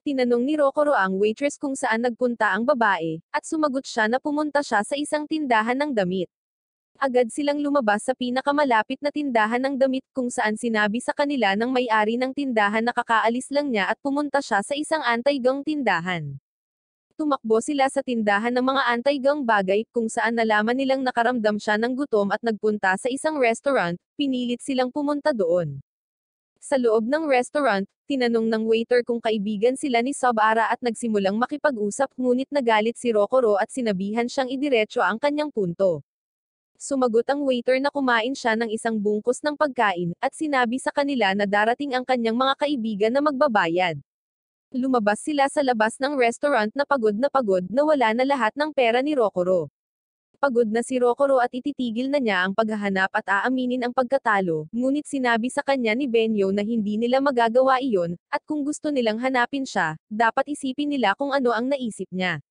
Tinanong ni Rokoro ang waitress kung saan nagpunta ang babae, at sumagot siya na pumunta siya sa isang tindahan ng damit agad silang lumabas sa pinakamalapit na tindahan ng damit kung saan sinabi sa kanila ng may-ari ng tindahan na kakaalis lang niya at pumunta siya sa isang anti-gang tindahan. Tumakbo sila sa tindahan ng mga anti-gang bagay kung saan nalaman nilang nakaramdam siya ng gutom at nagpunta sa isang restaurant, pinilit silang pumunta doon. Sa loob ng restaurant, tinanong ng waiter kung kaibigan sila ni Sobara at nagsimulang makipag-usap ngunit nagalit si Rokoro at sinabihan siyang idiretso ang kanyang punto. Sumagot ang waiter na kumain siya ng isang bungkus ng pagkain, at sinabi sa kanila na darating ang kanyang mga kaibigan na magbabayad. Lumabas sila sa labas ng restaurant na pagod na pagod na wala na lahat ng pera ni Rokoro. Pagod na si Rokoro at ititigil na niya ang paghahanap at aaminin ang pagkatalo, ngunit sinabi sa kanya ni Benyo na hindi nila magagawa iyon, at kung gusto nilang hanapin siya, dapat isipin nila kung ano ang naisip niya.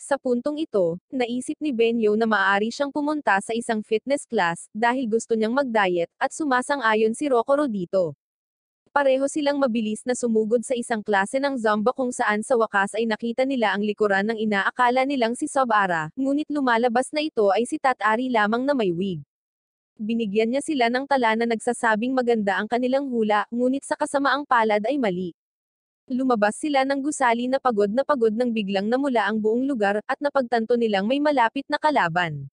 Sa puntong ito, naisip ni Benyo na maaari siyang pumunta sa isang fitness class dahil gusto niyang mag-diet at sumasang-ayon si Rokoro dito. Pareho silang mabilis na sumugod sa isang klase ng zumba kung saan sa wakas ay nakita nila ang likuran ng inaakala nilang si Sobara, ngunit lumalabas na ito ay si Tatari lamang na may wig. Binigyan niya sila ng tala na nagsasabing maganda ang kanilang hula, ngunit sa kasamaang palad ay mali. Lumabas sila ng gusali na pagod na pagod nang biglang namula ang buong lugar, at napagtanto nilang may malapit na kalaban.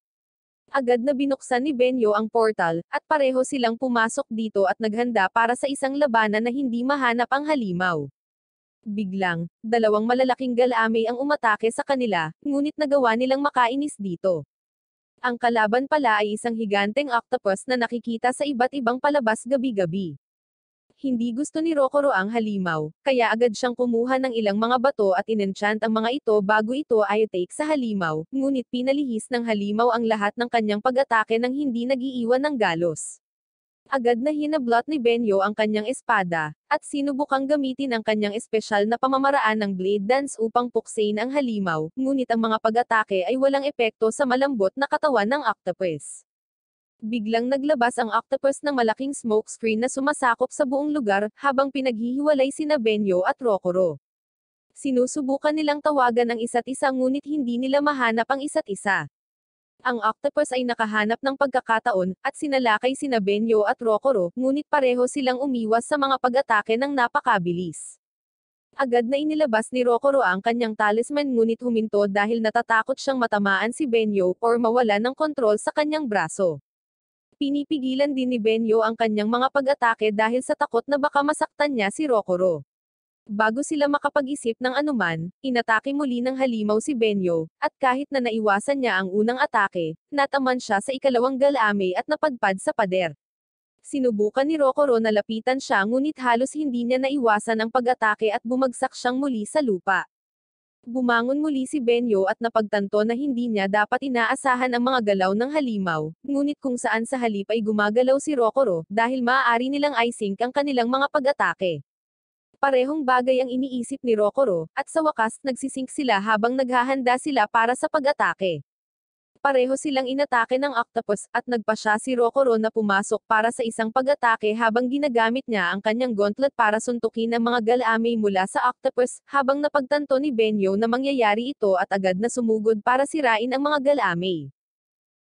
Agad na binuksan ni Benyo ang portal, at pareho silang pumasok dito at naghanda para sa isang labanan na hindi mahanap ang halimaw. Biglang, dalawang malalaking galame ang umatake sa kanila, ngunit nagawa nilang makainis dito. Ang kalaban pala ay isang higanteng octopus na nakikita sa iba't ibang palabas gabi-gabi hindi gusto ni Rokoro ang halimaw, kaya agad siyang kumuha ng ilang mga bato at inenchant ang mga ito bago ito ay take sa halimaw, ngunit pinalihis ng halimaw ang lahat ng kanyang pag-atake nang hindi nagiiwan ng galos. Agad na hinablot ni Benyo ang kanyang espada, at sinubukang gamitin ang kanyang espesyal na pamamaraan ng blade dance upang puksain ang halimaw, ngunit ang mga pag-atake ay walang epekto sa malambot na katawan ng octopus biglang naglabas ang octopus ng malaking smokescreen na sumasakop sa buong lugar, habang pinaghihiwalay sina Benyo at Rokoro. Sinusubukan nilang tawagan ang isa't isa ngunit hindi nila mahanap ang isa't isa. Ang octopus ay nakahanap ng pagkakataon, at sinalakay sina Benyo at Rokoro, ngunit pareho silang umiwas sa mga pag-atake ng napakabilis. Agad na inilabas ni Rokoro ang kanyang talisman ngunit huminto dahil natatakot siyang matamaan si Benyo or mawala ng kontrol sa kanyang braso pinipigilan din ni Benyo ang kanyang mga pag-atake dahil sa takot na baka masaktan niya si Rokoro. Bago sila makapag-isip ng anuman, inatake muli ng halimaw si Benyo, at kahit na naiwasan niya ang unang atake, nataman siya sa ikalawang galame at napadpad sa pader. Sinubukan ni Rokoro na lapitan siya ngunit halos hindi niya naiwasan ang pag-atake at bumagsak siyang muli sa lupa. Bumangon muli si Benyo at napagtanto na hindi niya dapat inaasahan ang mga galaw ng halimaw, ngunit kung saan sa halip ay gumagalaw si Rokoro, dahil maaari nilang i-sync ang kanilang mga pag-atake. Parehong bagay ang iniisip ni Rokoro, at sa wakas, nagsisink sila habang naghahanda sila para sa pag-atake. Pareho silang inatake ng octopus, at nagpa siya si Rokoro na pumasok para sa isang pag-atake habang ginagamit niya ang kanyang gauntlet para suntukin ang mga galami mula sa octopus, habang napagtanto ni Benyo na mangyayari ito at agad na sumugod para sirain ang mga galami.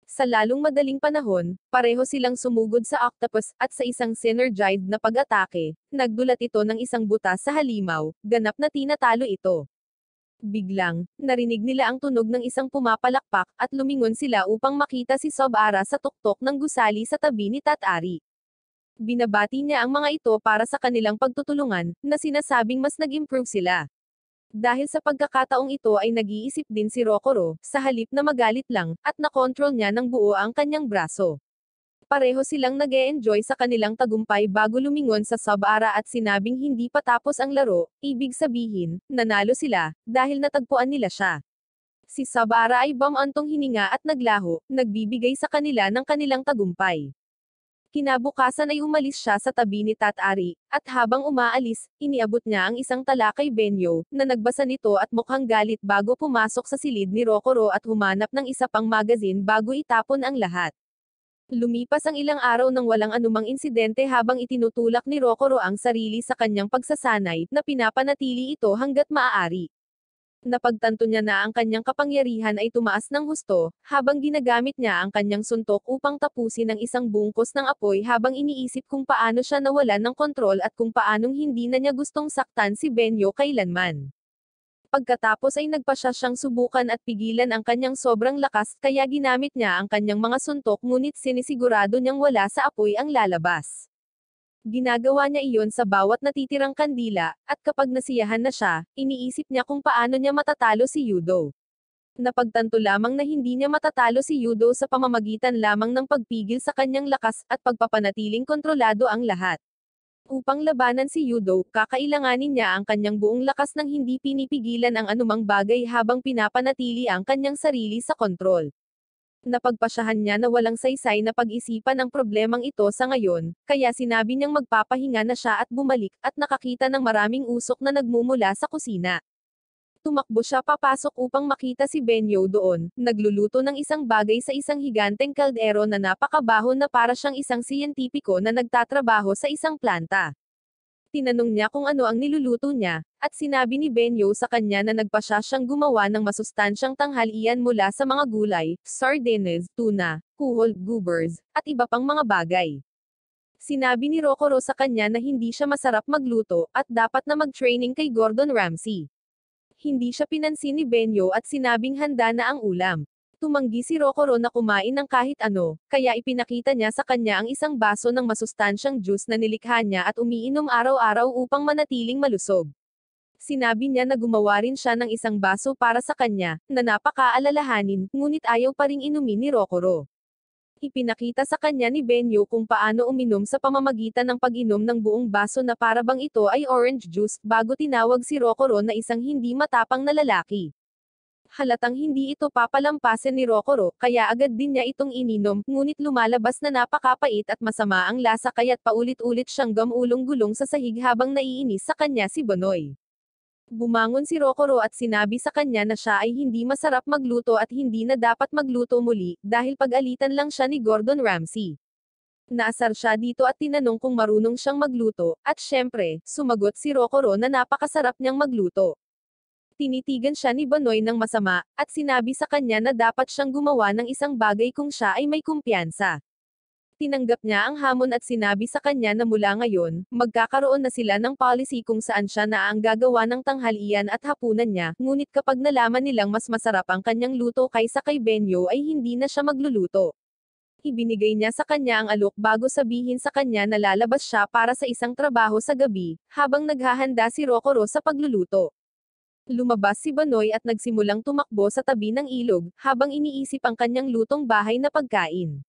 Sa lalong madaling panahon, pareho silang sumugod sa octopus, at sa isang synergized na pag-atake, nagdulat ito ng isang butas sa halimaw, ganap na tinatalo ito. Biglang, narinig nila ang tunog ng isang pumapalakpak, at lumingon sila upang makita si Sobara sa tuktok ng gusali sa tabi ni Tatari. Binabati niya ang mga ito para sa kanilang pagtutulungan, na sinasabing mas nag-improve sila. Dahil sa pagkakataong ito ay nag-iisip din si Rokoro, sa halip na magalit lang, at na-control niya ng buo ang kanyang braso. Pareho silang nag enjoy sa kanilang tagumpay bago lumingon sa Sabara at sinabing hindi pa tapos ang laro, ibig sabihin, nanalo sila, dahil natagpuan nila siya. Si Sabara ay bamantong hininga at naglaho, nagbibigay sa kanila ng kanilang tagumpay. Kinabukasan ay umalis siya sa tabi ni Tatari, at habang umaalis, iniabot niya ang isang tala kay Benyo, na nagbasa nito at mukhang galit bago pumasok sa silid ni Rokoro at humanap ng isa pang magazine bago itapon ang lahat. Lumipas ang ilang araw nang walang anumang insidente habang itinutulak ni Rokoro ang sarili sa kanyang pagsasanay, na pinapanatili ito hanggat maaari. Napagtanto niya na ang kanyang kapangyarihan ay tumaas ng husto, habang ginagamit niya ang kanyang suntok upang tapusin ang isang bungkos ng apoy habang iniisip kung paano siya nawalan ng kontrol at kung paanong hindi na niya gustong saktan si Benyo kailanman. Pagkatapos ay nagpasya siyang subukan at pigilan ang kanyang sobrang lakas, kaya ginamit niya ang kanyang mga suntok ngunit sinisigurado niyang wala sa apoy ang lalabas. Ginagawa niya iyon sa bawat natitirang kandila, at kapag nasiyahan na siya, iniisip niya kung paano niya matatalo si Yudo. Napagtanto lamang na hindi niya matatalo si Yudo sa pamamagitan lamang ng pagpigil sa kanyang lakas at pagpapanatiling kontrolado ang lahat. Upang labanan si Yudo, kakailanganin niya ang kanyang buong lakas nang hindi pinipigilan ang anumang bagay habang pinapanatili ang kanyang sarili sa kontrol. Napagpasyahan niya na walang saysay na pag-isipan ang problemang ito sa ngayon, kaya sinabi niyang magpapahinga na siya at bumalik, at nakakita ng maraming usok na nagmumula sa kusina. Tumakbo siya papasok upang makita si Benyo doon, nagluluto ng isang bagay sa isang higanteng kaldero na napakabaho na para siyang isang siyentipiko na nagtatrabaho sa isang planta. Tinanong niya kung ano ang niluluto niya, at sinabi ni Benyo sa kanya na nagpasya siyang gumawa ng masustansyang tanghalian mula sa mga gulay, sardines, tuna, kuhol, goobers, at iba pang mga bagay. Sinabi ni Rokoro sa kanya na hindi siya masarap magluto, at dapat na mag-training kay Gordon Ramsay hindi siya pinansin ni Benyo at sinabing handa na ang ulam. Tumanggi si Rokoro na kumain ng kahit ano, kaya ipinakita niya sa kanya ang isang baso ng masustansyang juice na nilikha niya at umiinom araw-araw upang manatiling malusog. Sinabi niya na gumawa rin siya ng isang baso para sa kanya, na napakaalalahanin, ngunit ayaw pa ring inumin ni Rokoro. Ipinakita sa kanya ni Benyo kung paano uminom sa pamamagitan ng pag-inom ng buong baso na parabang ito ay orange juice bago tinawag si Rokoro na isang hindi matapang na lalaki. Halatang hindi ito papalampasin ni Rokoro, kaya agad din niya itong ininom, ngunit lumalabas na napakapait at masama ang lasa kaya't paulit-ulit siyang gamulong-gulong sa sahig habang naiinis sa kanya si Bonoy. Bumangon si Rokoro at sinabi sa kanya na siya ay hindi masarap magluto at hindi na dapat magluto muli, dahil pag-alitan lang siya ni Gordon Ramsay. Naasar siya dito at tinanong kung marunong siyang magluto, at syempre, sumagot si Rokoro na napakasarap niyang magluto. Tinitigan siya ni Banoy ng masama, at sinabi sa kanya na dapat siyang gumawa ng isang bagay kung siya ay may kumpiyansa. Tinanggap niya ang hamon at sinabi sa kanya na mula ngayon, magkakaroon na sila ng policy kung saan siya na ang gagawa ng tanghalian at hapunan niya, ngunit kapag nalaman nilang mas masarap ang kanyang luto kaysa kay Benyo ay hindi na siya magluluto. Ibinigay niya sa kanya ang alok bago sabihin sa kanya na lalabas siya para sa isang trabaho sa gabi, habang naghahanda si Rokoro sa pagluluto. Lumabas si Banoy at nagsimulang tumakbo sa tabi ng ilog, habang iniisip ang kanyang lutong bahay na pagkain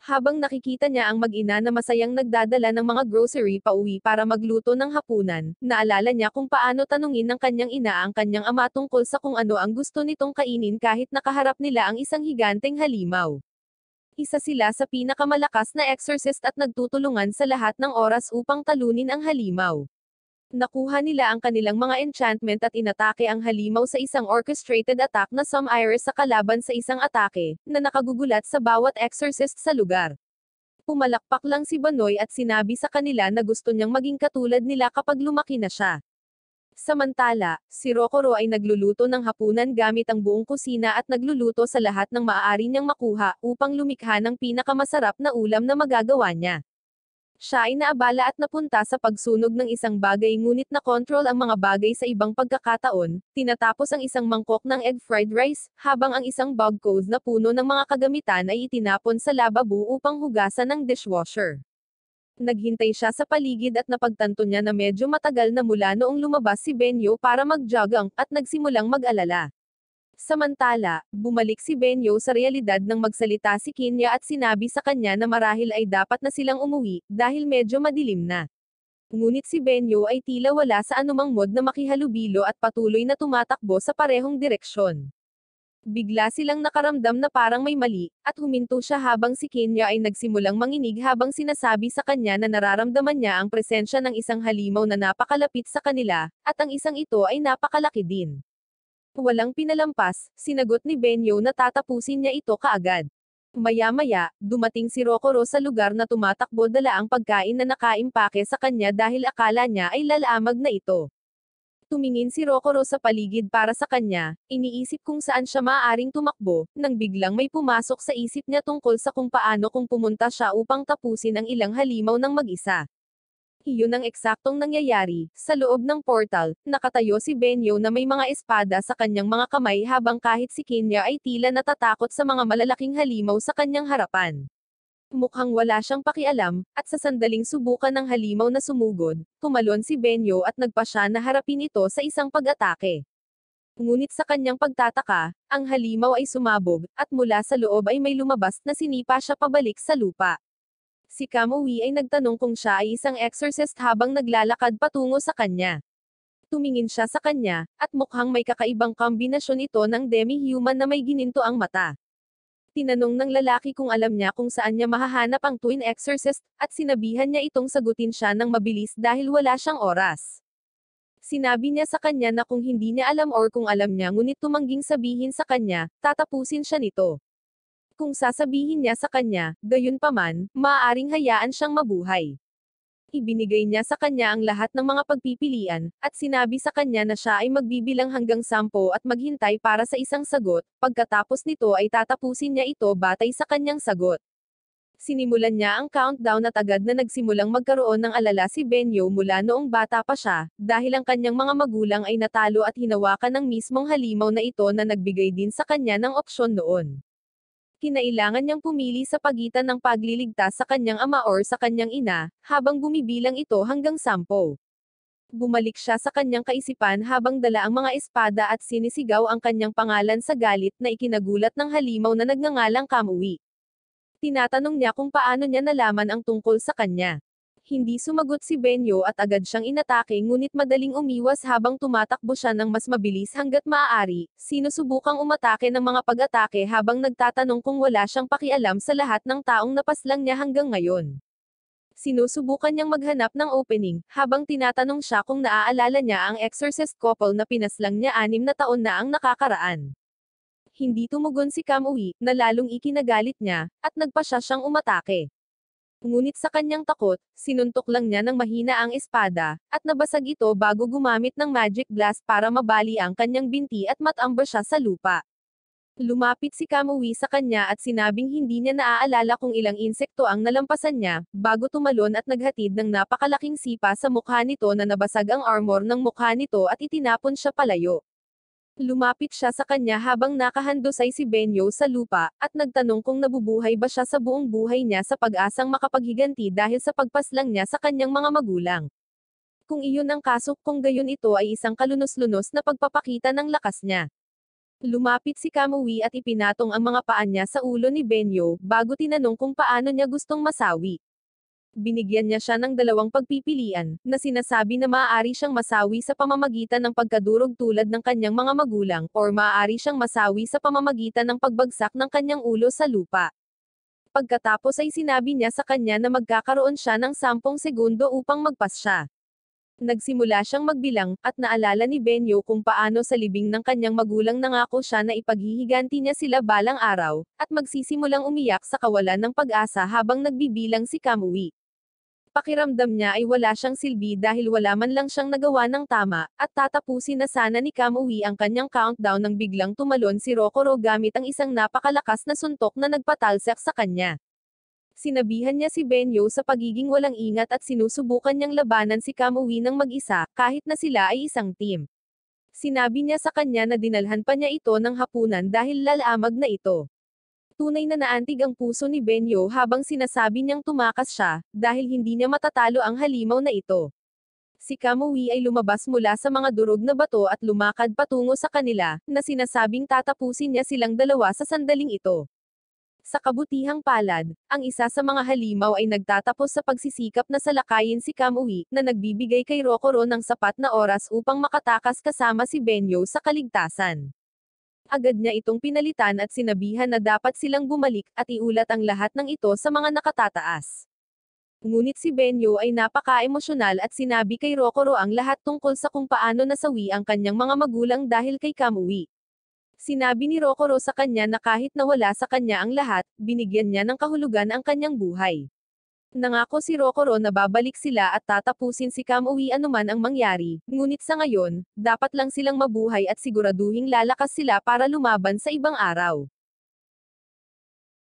habang nakikita niya ang mag-ina na masayang nagdadala ng mga grocery pauwi para magluto ng hapunan, naalala niya kung paano tanungin ng kanyang ina ang kanyang ama tungkol sa kung ano ang gusto nitong kainin kahit nakaharap nila ang isang higanteng halimaw. Isa sila sa pinakamalakas na exorcist at nagtutulungan sa lahat ng oras upang talunin ang halimaw. Nakuha nila ang kanilang mga enchantment at inatake ang halimaw sa isang orchestrated attack na some iris sa kalaban sa isang atake, na nakagugulat sa bawat exorcist sa lugar. Pumalakpak lang si Banoy at sinabi sa kanila na gusto niyang maging katulad nila kapag lumaki na siya. Samantala, si Rokoro ay nagluluto ng hapunan gamit ang buong kusina at nagluluto sa lahat ng maaari niyang makuha upang lumikha ng pinakamasarap na ulam na magagawa niya. Siya ay naabala at napunta sa pagsunog ng isang bagay ngunit na control ang mga bagay sa ibang pagkakataon, tinatapos ang isang mangkok ng egg fried rice, habang ang isang bug code na puno ng mga kagamitan ay itinapon sa lababo upang hugasan ng dishwasher. Naghintay siya sa paligid at napagtanto niya na medyo matagal na mula noong lumabas si Benyo para mag-jogang, at nagsimulang mag-alala. Samantala, bumalik si Benyo sa realidad nang magsalita si Kinya at sinabi sa kanya na marahil ay dapat na silang umuwi, dahil medyo madilim na. Ngunit si Benyo ay tila wala sa anumang mod na makihalubilo at patuloy na tumatakbo sa parehong direksyon. Bigla silang nakaramdam na parang may mali, at huminto siya habang si Kenya ay nagsimulang manginig habang sinasabi sa kanya na nararamdaman niya ang presensya ng isang halimaw na napakalapit sa kanila, at ang isang ito ay napakalaki din. Walang pinalampas, sinagot ni Benyo na tatapusin niya ito kaagad. Maya-maya, dumating si Rokoro sa lugar na tumatakbo dala ang pagkain na nakaimpake sa kanya dahil akala niya ay lalamag na ito. Tumingin si Rokoro sa paligid para sa kanya, iniisip kung saan siya maaaring tumakbo, nang biglang may pumasok sa isip niya tungkol sa kung paano kung pumunta siya upang tapusin ang ilang halimaw ng mag-isa. Iyon ang eksaktong nangyayari. Sa loob ng portal, nakatayo si Benyo na may mga espada sa kanyang mga kamay habang kahit si Kenya ay tila natatakot sa mga malalaking halimaw sa kanyang harapan. Mukhang wala siyang pakialam, at sa sandaling subukan ng halimaw na sumugod, tumalon si Benyo at nagpa siya na harapin ito sa isang pag-atake. Ngunit sa kanyang pagtataka, ang halimaw ay sumabog, at mula sa loob ay may lumabas na sinipa siya pabalik sa lupa. Si Kamui ay nagtanong kung siya ay isang exorcist habang naglalakad patungo sa kanya. Tumingin siya sa kanya, at mukhang may kakaibang kombinasyon ito ng demi-human na may gininto ang mata. Tinanong ng lalaki kung alam niya kung saan niya mahahanap ang twin exorcist, at sinabihan niya itong sagutin siya ng mabilis dahil wala siyang oras. Sinabi niya sa kanya na kung hindi niya alam or kung alam niya ngunit tumangging sabihin sa kanya, tatapusin siya nito kung sasabihin niya sa kanya, gayunpaman, maaaring hayaan siyang mabuhay. Ibinigay niya sa kanya ang lahat ng mga pagpipilian, at sinabi sa kanya na siya ay magbibilang hanggang sampo at maghintay para sa isang sagot, pagkatapos nito ay tatapusin niya ito batay sa kanyang sagot sinimulan niya ang countdown at agad na nagsimulang magkaroon ng alala si Benyo mula noong bata pa siya, dahil ang kanyang mga magulang ay natalo at hinawakan ng mismong halimaw na ito na nagbigay din sa kanya ng opsyon noon kinailangan niyang pumili sa pagitan ng pagliligtas sa kanyang ama or sa kanyang ina, habang bumibilang ito hanggang sampo. Bumalik siya sa kanyang kaisipan habang dala ang mga espada at sinisigaw ang kanyang pangalan sa galit na ikinagulat ng halimaw na nagngangalang Kamui. Tinatanong niya kung paano niya nalaman ang tungkol sa kanya hindi sumagot si Benyo at agad siyang inatake ngunit madaling umiwas habang tumatakbo siya ng mas mabilis hanggat maaari, sinusubukang umatake ng mga pag-atake habang nagtatanong kung wala siyang pakialam sa lahat ng taong napaslang niya hanggang ngayon. Sinusubukan niyang maghanap ng opening, habang tinatanong siya kung naaalala niya ang exorcist couple na pinaslang niya anim na taon na ang nakakaraan hindi tumugon si Kamui, na lalong ikinagalit niya, at nagpa siya siyang umatake. Ngunit sa kanyang takot, sinuntok lang niya ng mahina ang espada, at nabasag ito bago gumamit ng magic blast para mabali ang kanyang binti at matamba siya sa lupa. Lumapit si Kamui sa kanya at sinabing hindi niya naaalala kung ilang insekto ang nalampasan niya, bago tumalon at naghatid ng napakalaking sipa sa mukha nito na nabasag ang armor ng mukha nito at itinapon siya palayo. Lumapit siya sa kanya habang nakahandosay si Benyo sa lupa, at nagtanong kung nabubuhay ba siya sa buong buhay niya sa pag-asang makapaghiganti dahil sa pagpaslang niya sa kanyang mga magulang. Kung iyon ang kaso, kung gayon ito ay isang kalunos-lunos na pagpapakita ng lakas niya. Lumapit si Kamui at ipinatong ang mga paa niya sa ulo ni Benyo, bago tinanong kung paano niya gustong masawi. Binigyan niya siya ng dalawang pagpipilian, na sinasabi na maaari siyang masawi sa pamamagitan ng pagkadurog tulad ng kanyang mga magulang, or maaari siyang masawi sa pamamagitan ng pagbagsak ng kanyang ulo sa lupa. Pagkatapos ay sinabi niya sa kanya na magkakaroon siya ng sampung segundo upang magpas siya. Nagsimula siyang magbilang, at naalala ni Benyo kung paano sa libing ng kanyang magulang nangako siya na ipaghihiganti niya sila balang araw, at magsisimulang umiyak sa kawalan ng pag-asa habang nagbibilang si Kamui. Pakiramdam niya ay wala siyang silbi dahil wala man lang siyang nagawa ng tama, at tatapusin na sana ni Cam Uwi ang kanyang countdown nang biglang tumalon si Rokoro gamit ang isang napakalakas na suntok na nagpatalsak sa kanya. Sinabihan niya si Benyo sa pagiging walang ingat at sinusubukan niyang labanan si Cam Uwi ng mag-isa, kahit na sila ay isang team. Sinabi niya sa kanya na dinalhan pa niya ito ng hapunan dahil lalamag na ito tunay na naantig ang puso ni Benyo habang sinasabi niyang tumakas siya, dahil hindi niya matatalo ang halimaw na ito. Si Kamui ay lumabas mula sa mga durog na bato at lumakad patungo sa kanila, na sinasabing tatapusin niya silang dalawa sa sandaling ito. Sa kabutihang palad, ang isa sa mga halimaw ay nagtatapos sa pagsisikap na salakayin si Kamui, na nagbibigay kay Rokoro ng sapat na oras upang makatakas kasama si Benyo sa kaligtasan agad niya itong pinalitan at sinabihan na dapat silang bumalik at iulat ang lahat ng ito sa mga nakatataas. Ngunit si Benyo ay napaka-emosyonal at sinabi kay Rokoro ang lahat tungkol sa kung paano nasawi ang kanyang mga magulang dahil kay Kamui. Sinabi ni Rokoro sa kanya na kahit nawala sa kanya ang lahat, binigyan niya ng kahulugan ang kanyang buhay. Nangako si Rokoro na babalik sila at tatapusin si Kamui anuman ang mangyari, ngunit sa ngayon, dapat lang silang mabuhay at siguraduhing lalakas sila para lumaban sa ibang araw.